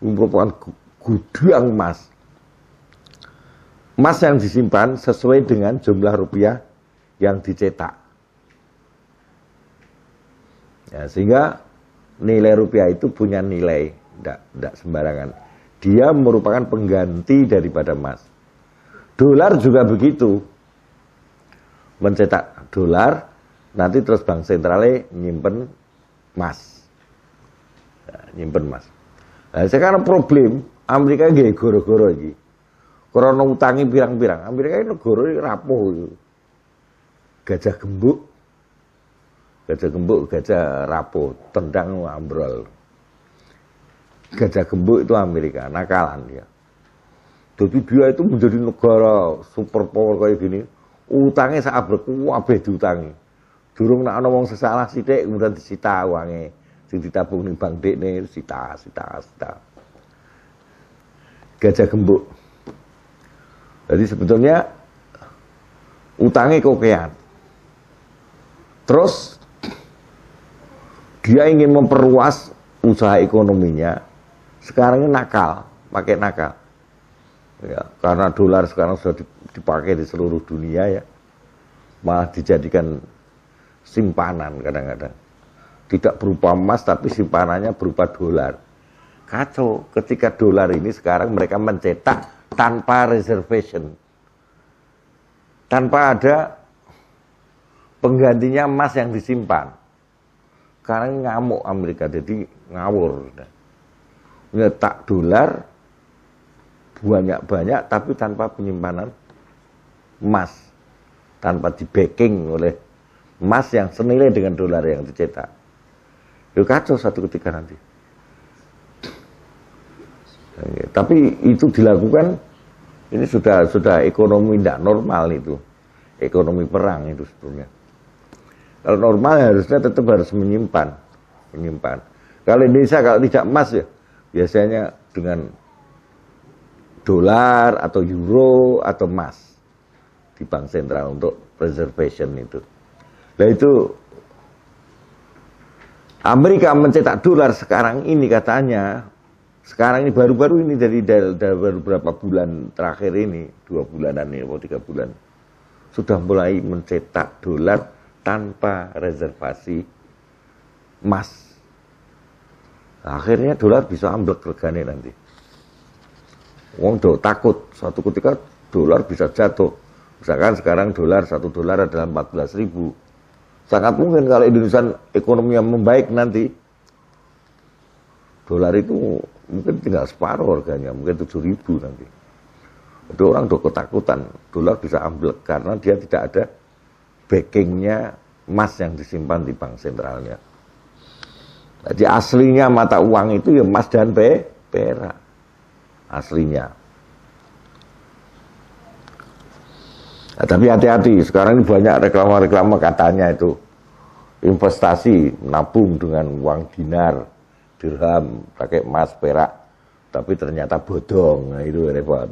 Speaker 1: merupakan gudang emas emas yang disimpan sesuai dengan jumlah rupiah yang dicetak ya, sehingga nilai rupiah itu punya nilai tidak sembarangan dia merupakan pengganti daripada emas Dolar juga begitu. Mencetak dolar, nanti terus bank sentralnya nyimpen emas. Ya, nyimpen emas. Nah, sekarang problem Amerika gak goro-goro lagi. Karena utangi pirang-pirang. Amerika itu goro rapuh. Gajah gembuk. Gajah gembuk, gajah rapuh. Tendang ambrol. Gajah gembuk itu Amerika, nakalan dia. Jadi dia itu menjadi negara super power kayak gini, utangnya saat kabeh diutangi. Durung nak ana sesalah si dek, kemudian disita uangnya. Sing ditabung di bank dek nih sita, sita, sita. Gajah gembok. Jadi sebetulnya utangnya kokean. Terus dia ingin memperluas usaha ekonominya. Sekarang ini nakal, pakai nakal ya, karena dolar sekarang sudah dipakai di seluruh dunia ya malah dijadikan simpanan kadang-kadang tidak berupa emas tapi simpanannya berupa dolar kacau ketika dolar ini sekarang mereka mencetak tanpa reservation tanpa ada penggantinya emas yang disimpan Karena ngamuk Amerika jadi ngawur nyetak dolar banyak-banyak tapi tanpa penyimpanan emas, tanpa di backing oleh emas yang senilai dengan dolar yang dicetak. Itu kacau satu ketika nanti. Tapi itu dilakukan ini sudah sudah ekonomi tidak normal itu, ekonomi perang itu sebetulnya. Kalau normal harusnya tetap harus menyimpan, menyimpan. Kalau Indonesia kalau tidak emas ya biasanya dengan dolar atau euro atau emas di bank sentral untuk preservation itu. Nah itu Amerika mencetak dolar sekarang ini katanya sekarang ini baru-baru ini dari, dari, beberapa bulan terakhir ini dua bulanan ini ya, atau tiga bulan sudah mulai mencetak dolar tanpa reservasi emas akhirnya dolar bisa ambil regane nanti Wong do takut satu ketika dolar bisa jatuh. Misalkan sekarang dolar satu dolar adalah 14 ribu. Sangat mungkin kalau Indonesia ekonomi yang membaik nanti dolar itu mungkin tinggal separuh harganya, mungkin tujuh ribu nanti. Itu orang do ketakutan, dolar bisa ambil karena dia tidak ada backingnya emas yang disimpan di bank sentralnya. Jadi aslinya mata uang itu ya emas dan perak aslinya. Nah, tapi hati-hati, sekarang ini banyak reklama-reklama katanya itu investasi nabung dengan uang dinar, dirham, pakai emas, perak, tapi ternyata bodong, nah, itu repot.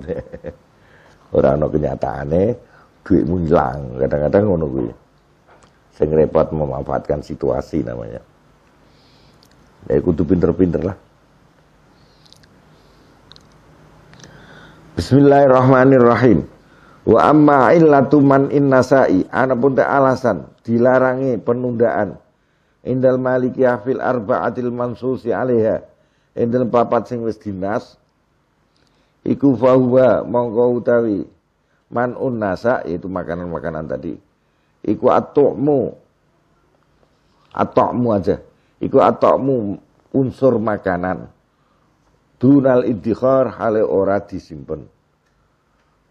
Speaker 1: Orang no kenyataannya duit hilang, kadang-kadang ngono gue. saya repot memanfaatkan situasi namanya. Ya kudu pinter-pinter lah. Bismillahirrahmanirrahim. Wa amma illatu man innasai. Anapun tak alasan dilarangi penundaan. Indal maliki afil arba'atil mansusi alaiha. Indal papat sing wis dinas. Iku fahuwa mongko utawi man unnasa yaitu makanan-makanan tadi. Iku atokmu. Atokmu aja. Iku atokmu unsur makanan dunal iddikhar hale ora disimpen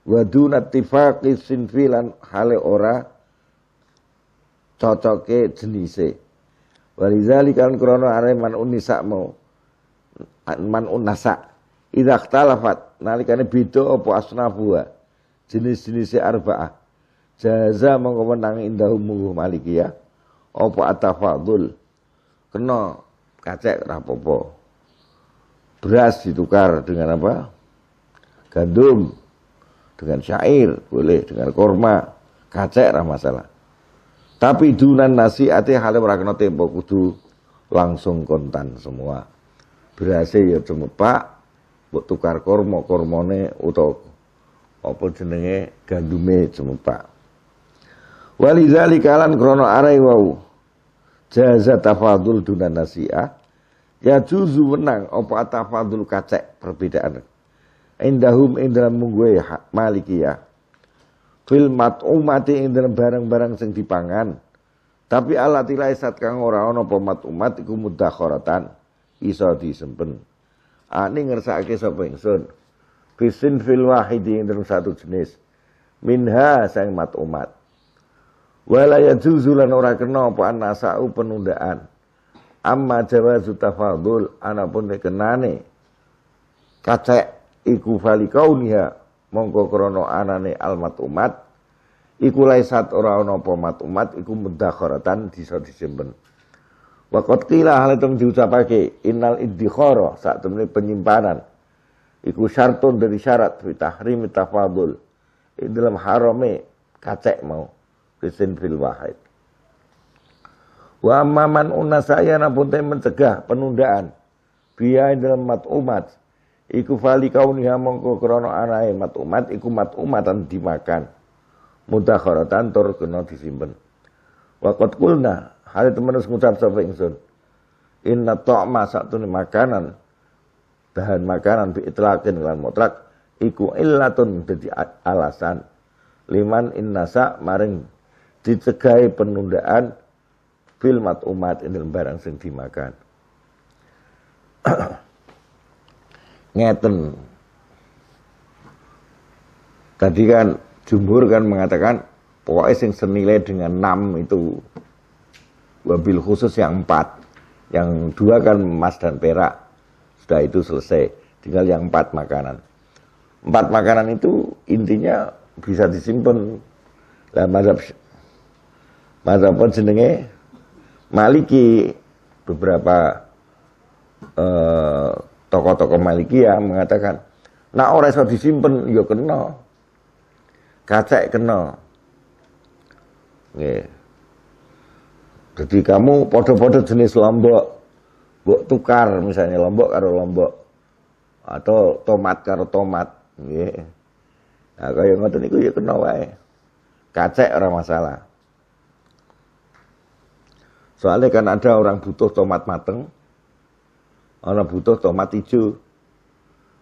Speaker 1: wa dunat tifaqi sinfilan hale ora cocoke jenise krono are man unisa mau man unasa idza ikhtalafat nalikane beda apa asnafuha jenis jenise arba'ah jaza mongko menang indahum mungguh maliki ya apa atafadul kena kacek rapopo beras ditukar dengan apa? Gandum, dengan syair, boleh dengan korma, kacek lah masalah. Tapi dunan nasi ati halim rakno tempo kudu langsung kontan semua. Berasnya ya pak buat tukar kormo, kormone atau apa jenenge gandume pak. Walidhalika kalan krono arai wau jaza tafadul dunan nasi'ah Ya juzu menang apa atafadul kacek perbedaan. Indahum ing dalam mungguwe ya, maliki ya. Fil mat'umati ing barang-barang sing dipangan. Tapi Allah tilai sat kang ora ana apa mat'umat iku mudakharatan iso disempen. Ani ah, ngersakake sapa ingsun. Fisin fil wahidi ing satu jenis. Minha sang mat'umat. Wala yajuzu lan ora kena apa anasa'u penundaan Amma jawazu tafadul pun dikenane kacek iku falikaunia mongko krono anane almat umat iku laisat ora ana apa mat umat iku mudakharatan bisa disimpen Waqat qila hal itu diucapake innal iddikhara saat temne penyimpanan iku syartun dari syarat fi tahrim tafadul dalam harame kacek mau pesin fil wahid Wa maman unasaya napunten mencegah penundaan. Biaya dalam mat umat. Iku fali kauniha mongko krono anae mat umat. Iku mat umatan dimakan. Mudakharatan tur kena disimpen. Wakot kulna. Hari temenes ngucap sapa ingsun. Inna ta'ma satuni makanan. Bahan makanan bi itlakin lan mutlak. Iku illatun jadi alasan. Liman innasa maring dicegahi penundaan filmat umat ini barang sing dimakan. Ngeten. Tadi kan jumhur kan mengatakan pokoknya sing senilai dengan 6 itu wabil khusus yang empat, Yang dua kan emas dan perak. Sudah itu selesai. Tinggal yang empat makanan. Empat makanan itu intinya bisa disimpan. Lah mazhab mazhab jenenge Maliki beberapa eh, tokoh-tokoh Maliki ya mengatakan nah orang iso disimpen ya kena kacek kena nggih jadi kamu podo-podo jenis lombok buat tukar misalnya lombok karo lombok atau tomat karo tomat nggih nah kaya ngoten niku ya kena wae kacek orang masalah Soalnya kan ada orang butuh tomat mateng, orang butuh tomat hijau.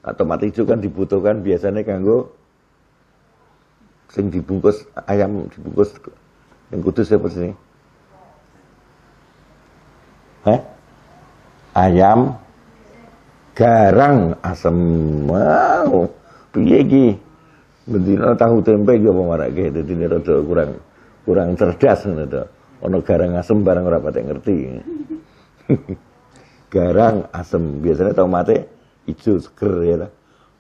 Speaker 1: Nah, tomat hijau kan dibutuhkan biasanya kanggo sing dibungkus ayam dibungkus yang kudus apa sih? Hah? Ayam garang asam, mau piye iki bendina tahu tempe yo apa marake dadi rada kurang kurang cerdas ngono to Ono garang asem barang ora yang ngerti. garang asem biasanya Mate ijo seger ya lah.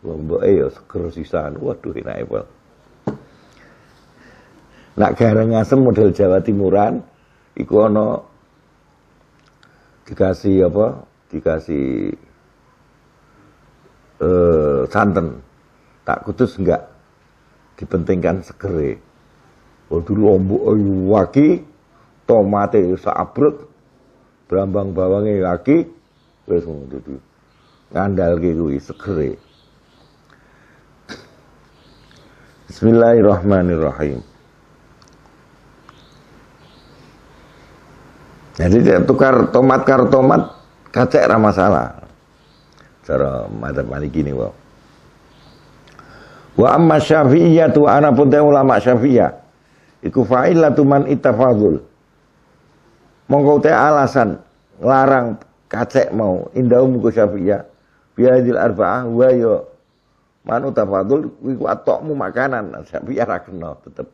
Speaker 1: Lomboke ya seger sisan. Waduh enak pol. Nak garang asem model Jawa Timuran iku ono dikasih apa? Dikasih eh uh, santen. Tak kutus enggak dipentingkan seger. Waduh lombok ayu waki tomate sabrut brambang bawange lagi wis ngono dadi ngandalke kuwi segere Bismillahirrahmanirrahim Jadi dia tukar tomat karo tomat kacek ramah salah, Cara madzhab Maliki ini wow. Wa amma Syafi'iyah tu anak pun ulama Syafi'iyah. Iku fa'ilatu man itafadul monggo teh alasan larang kacek mau indahum ku syafi'iyah biadil arba'ah wa yo ya. manu tafadul iku atokmu makanan syafi'iyah ra kena tetep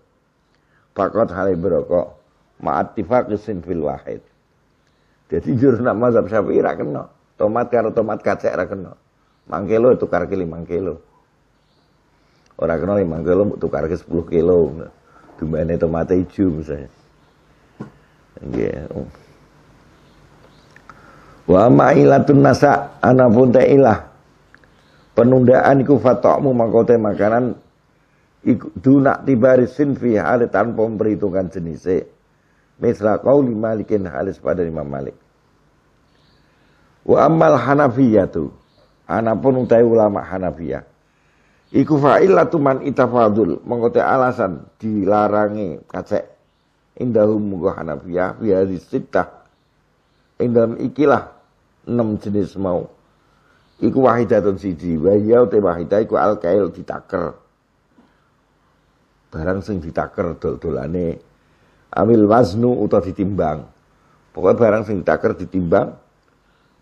Speaker 1: fakot hale beroko ma'at sin fil wahid jadi jur nak mazhab syafi'i ra kena tomat karo tomat kacek ra kena mangkelo tukar ke 5 kilo orang kena 5 kilo tukar ke sepuluh kilo dumane tomat hijau misalnya Nggih. Wa ma'ilatun nasa ana punta ilah. Penundaan iku fatokmu mangkote makanan iku dunak tibarisin fi hal tanpa memperhitungkan jenisnya. Misra lima likin halis pada Imam Malik. Wa ammal Hanafiyah tu. Anapun utai ulama Hanafiyah. Iku fa'illatu man itafadul. Mengkote alasan dilarangi kacek indahum muka Hanafiyah fi hadis sitah ing dalam ikilah enam jenis mau iku wahidatun siji wa ya te wahidah iku alkail ditaker barang sing ditaker dol-dolane amil waznu utawa ditimbang pokoknya barang sing ditaker ditimbang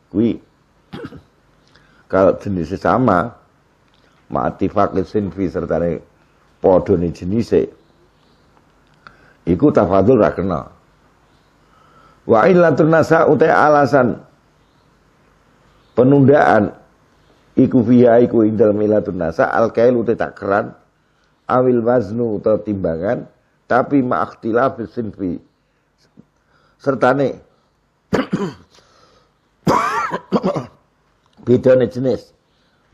Speaker 1: kuwi kalau jenisnya sama mati fakisin fi serta podone jenise Iku tafadul ra kena. Wa illatun nasa utai alasan penundaan iku fiha iku indal milatun nasa al kail utai takran awil waznu atau timbangan tapi ma'akhtilaf sinfi sertane bedane jenis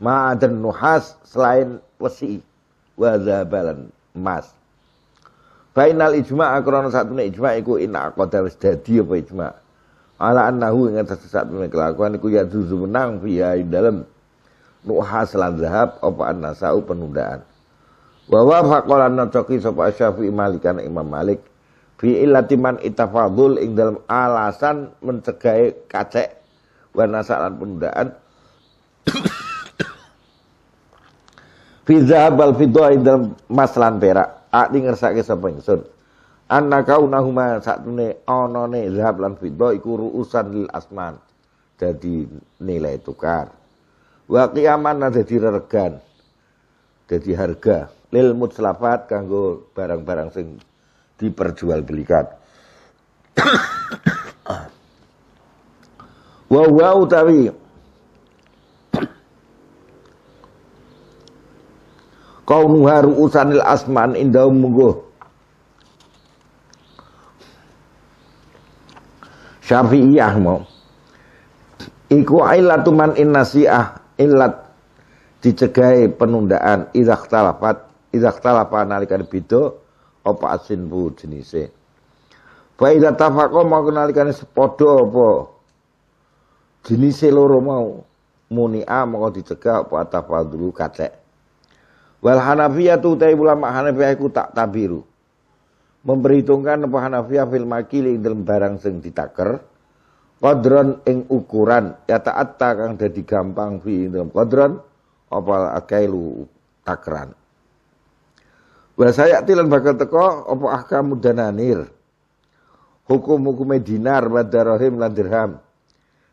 Speaker 1: ma'adan nuhas selain wesi wazabalan emas Bainal ijma' satu ne ijma' iku ina aqada wis dadi apa ijma'. Ala annahu ing atas ne kelakuan iku ya duzu menang fiha ing dalem nuhas lan zahab apa annasau penundaan. Wa wafaqalan nacoki sapa Syafi'i Malikan Imam Malik fi illati itafabul itafadul ing dalem alasan mencegah kacek wa nasalan penundaan. Fi zahab al fiddah ing dalem mas lan perak Adi ngersake sapa ingsun. Anna kaunahuma satune anane zahab lan fidda iku ruusan lil asman. jadi nilai tukar. Wa qiyaman dadi regan. jadi harga lil mutslafat kanggo barang-barang sing diperjualbelikan. Wa wa utawi Kau haru usanil asman indah mungguh Syafi'iyah mau iku ailatuman innasiah ilat dicegai penundaan idak talafat idak talafat nalikan bidu opa asin bu jenise fa idza tafaqo mau kenalikan sepodo apa jenise loro mau muni mau dicegah opa tafadulu katek Wal Hanafiyah tu utai ulama Hanafiyah iku tak tabiru. Memperhitungkan apa Hanafiyah fil makili ing dalam barang sing ditaker qadron ing ukuran ya ta'atta kang dadi gampang fi ing dalam qadron apa akailu takran. Wa saya tilan bakal teko apa ahkamu dananir. Hukum-hukum dinar wa darahim lan dirham.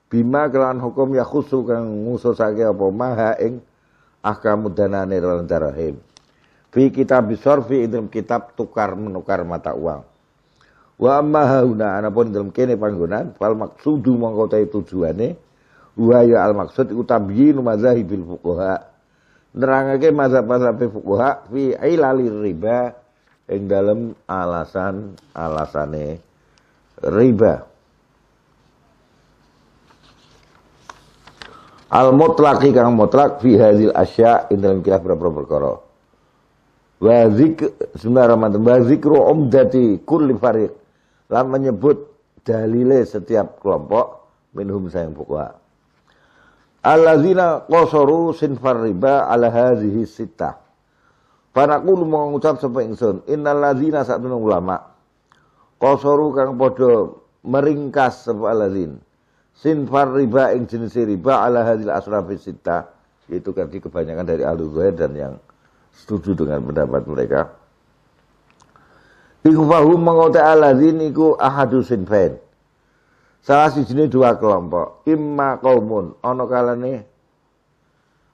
Speaker 1: Bima kelan hukum ya khusus kang ngususake apa maha ing ahkamu dananir wal darahim. Fi kitab sorfi dalam kitab tukar menukar mata uang. Wa amma hauna anapun dalam kene panggonan fal maksudu mengkotai ta tujuane wa ya al maksud iku tabyinu mazahibil fuqaha. Nerangake mazhab-mazhab fuqaha fi ilali riba ing dalam alasan-alasane riba. al mutlaki kang mutlak fi hadil asya in dalam kilah berapa perkara wa zikr ramadhan. wa zikru umdati kulli fariq lan menyebut dalile setiap kelompok minhum sayang fuqaha allazina qasaru sinfar riba ala hadhihi sittah Panakulu mengucap sapa ingsun innal ladzina satuna ulama qasaru kang padha meringkas sapa alladzina sinfar riba ing jenis riba ala hadil asrafi sita itu tadi kebanyakan dari al dan yang setuju dengan pendapat mereka iku fahum mengkote aladzin iku ahadu sinfain salah si jenis dua kelompok imma kaumun ono kalane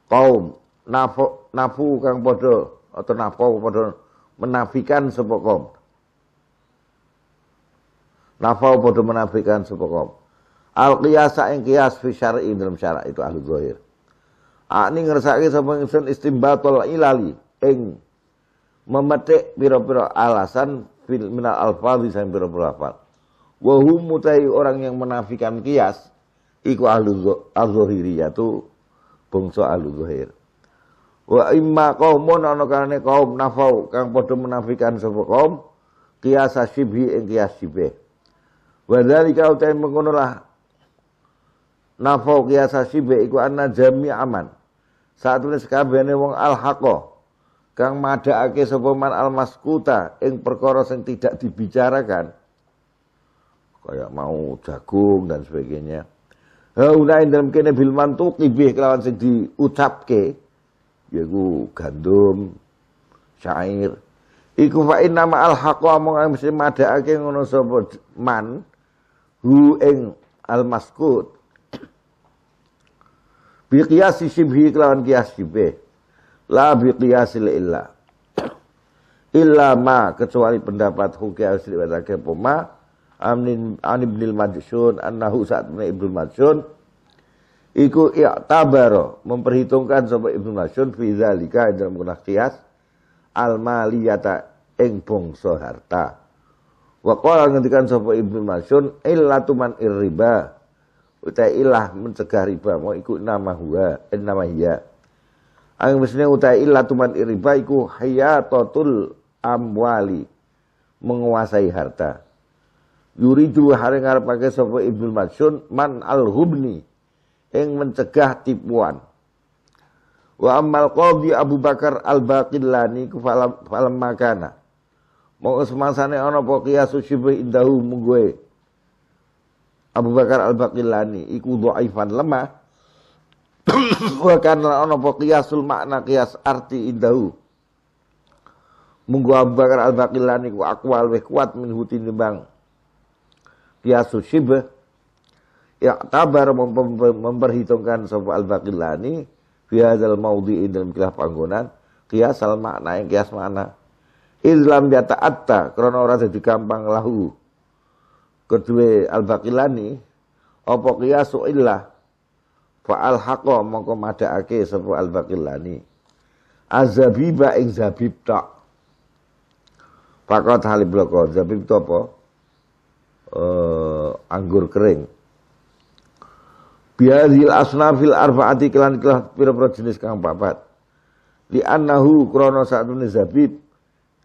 Speaker 1: kaum nafu nafu kang podo atau nafu podo menafikan sepokom nafau podo menafikan sepokom Al qiyasa ing qiyas fi syar'i dalam syara itu ahli zahir. Ani ah, ngersake sapa ingsun istimbatul ilali ing memetik pira-pira alasan fil minal alfadhi sang pira-pira lafal. Wa hum mutai orang yang menafikan qiyas iku ahli az yaitu tu bangsa ahli zahir. Wa imma qaumun ana karane kaum nafau kang padha menafikan sapa kaum kiasa syibhi ing qiyas syibih. Wa dzalika utai mengkonolah nafau kiasa sibe iku anna jami aman saat ini sekabene wong al kang madhaake sapa man al maskuta ing perkara sing tidak dibicarakan kayak mau jagung dan sebagainya haula in dalam kene bil mantuqi bih kelawan sing diucapke yaiku gandum syair iku fa inna ma al haqo mung mesti madhaake ngono sapa man hu ing al maskut biqiyasi syibhi kelawan kias syibih la biqiyasil illa illa ma kecuali pendapat hukia wa wadake poma amnin an ibnil majsun annahu saat ibn ibnil majsun iku i'tabara memperhitungkan sapa ibnu majsun fi zalika dalam guna kias al maliyata ing bangsa harta wa qala ngendikan sapa ibnu majsun illatu man irriba utai ilah mencegah riba mau ikut nama hua, eh, nama hiya ang mestinya utai ilah tuman riba iku total amwali menguasai harta yuridu hari ngarep pakai sapa ibnu majsun man al hubni yang mencegah tipuan wa ammal qadhi Abu Bakar al Baqillani kufalam falam falam makana mau semangsane ana apa qiyasu syibri indahu mungguwe Abu Bakar al ikut iku dhaifan lemah wa kana ana apa makna kias arti indahu munggu Abu Bakar al bakilani ku akwal weh kuat min hutin timbang qiyasu ya tabar memperhitungkan sebuah al bakilani fi hadzal maudhi'i dalam kilah panggonan al makna yang kias mana Islam jata atta karena orang jadi gampang lahu kedua al-baqilani apa qiyasu illah fa al-haqa mongko madhaake sapa al-baqilani azabiba ing zabib tok pakot halib loko zabib to apa uh, anggur kering biadil asnafil arfaati kelan kelah pira-pira jenis kang papat li anahu krana satune zabib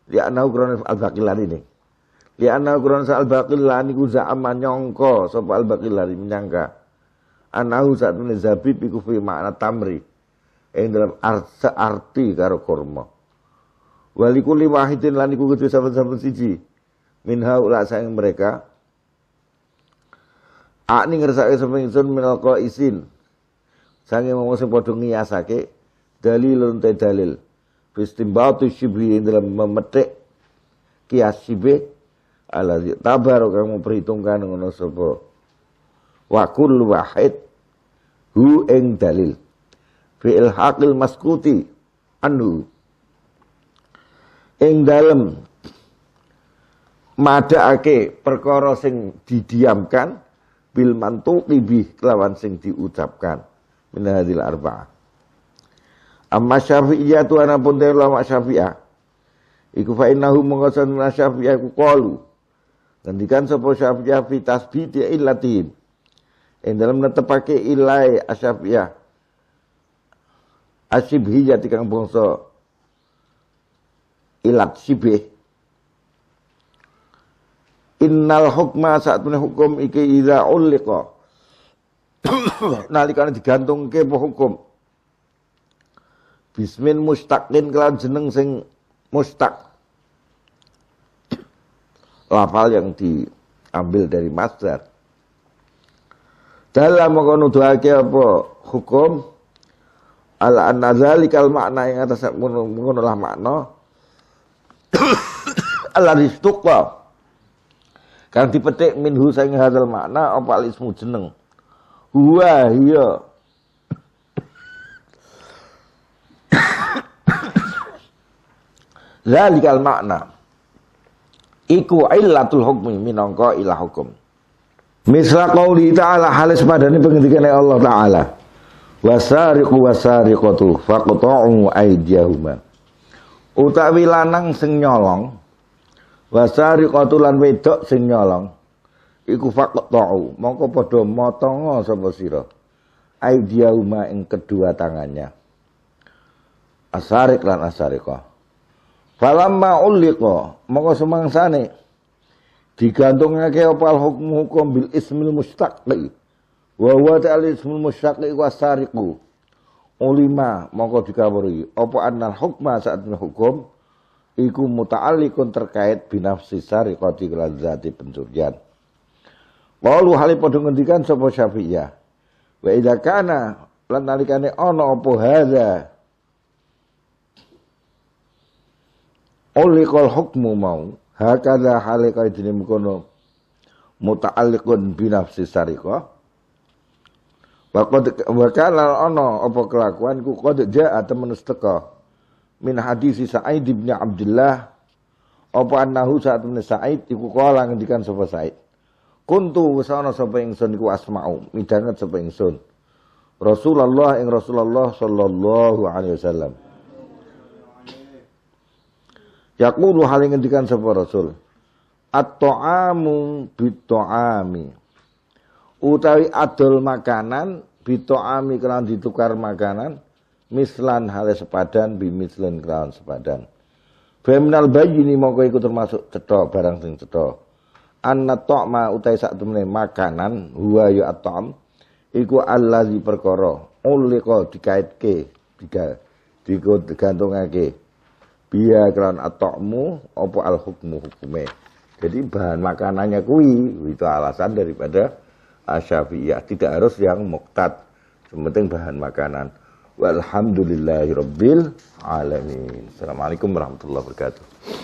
Speaker 1: li annahu krana al-baqilani nih Li anna Quran sa'al baqil la niku za'ama nyongko sapa al baqil lari menyangka. Anahu saat min zabib iku fi makna tamri. Ing dalam arti, arti karo kurma. Waliku li wahidin la niku kudu sapa-sapa siji. Min haula saing mereka. Akni ngersake sapa ingsun minal isin. Sange mau sing padha ngiyasake Dalil lan dalil. Fistimbatu syibhi ing dalam memetik kias alladzi tabar, kang memperhitungkan ngono sapa wa kullu wahid hu eng dalil fi'il haqil maskuti anu ing dalem madhaake perkara sing didiamkan bil mantuqi lebih kelawan sing diucapkan min arba, arba'ah amma syafi'iyah tu ana pun ulama syafi'ah iku fa innahu mengkosan syafi'ah ku qalu Gantikan sopo syafi'ah fi tasbiti illatihim. Yang dalam netepake ilai asyafi'ah. Asyibhiyah tikang bongsor Ilat sibih. Innal hukma saat hukum iki iza ulliqa. Nalikane digantung ke hukum. Bismin mustaqin kelawan jeneng sing mustaq lafal yang diambil dari masdar. Dalam mengkono doake apa hukum ala anna zalikal makna yang atas mengkono lah makna ala ristuqa kang dipetik minhu saing hadal makna apa ismu jeneng huwa hiya zalikal makna iku illatul hukmi minangka ilah hukum. Misra qauli ta'ala halis padane pengendikane Allah taala. Wasariqu wasariqatu faqta'u aydiyahuma. Utawi lanang sing nyolong wasariqatu lan wedok sing nyolong iku faqta'u mongko padha motongo sapa sira. Aydiyahuma ing kedua tangannya. Asarik lan asariqah. Falamma ulliqa mongko semangsane digantungake apa hukum hukum bil ismil mustaqi. Wa huwa ta'al ismil mustaqi wa sariqu. Ulima mongko dikawuri apa annal hukma saat hukum iku muta'alliqun terkait binafsi sariqati kelan zati pencurian. Walu hale padha ngendikan sapa Syafi'iyah. Wa idza kana lan nalikane ana apa hadza Oleh ulikal hukmu mau hakada halika idini mukono muta'alliqun binafsi sariko sariqah Wakod wakala ono apa kelakuan ku kod jaa temen teka min hadis Sa'id ibn Abdullah apa anahu saat temen Sa'id iku kola ngendikan sapa Sa'id kuntu wis ana sapa ingsun iku asma'u midanget sapa ingsun Rasulullah ing Rasulullah sallallahu alaihi wasallam Yaqulu hal yang ngendikan sapa Rasul. At-ta'amu bit-ta'ami. Utawi adol makanan bitoami kelawan ditukar makanan mislan hal sepadan mislan kelawan sepadan. Feminal bayi ini mau ikut termasuk cetok barang sing Anak tok ma utai saat temen makanan huwa ya oleh iku allazi ke ulika dikaitke diga ake biya kelan atokmu opo al hukmu hukume jadi bahan makanannya kui itu alasan daripada asyafi'iyah tidak harus yang muktad. Sementing bahan makanan walhamdulillahirobbil alamin assalamualaikum warahmatullahi wabarakatuh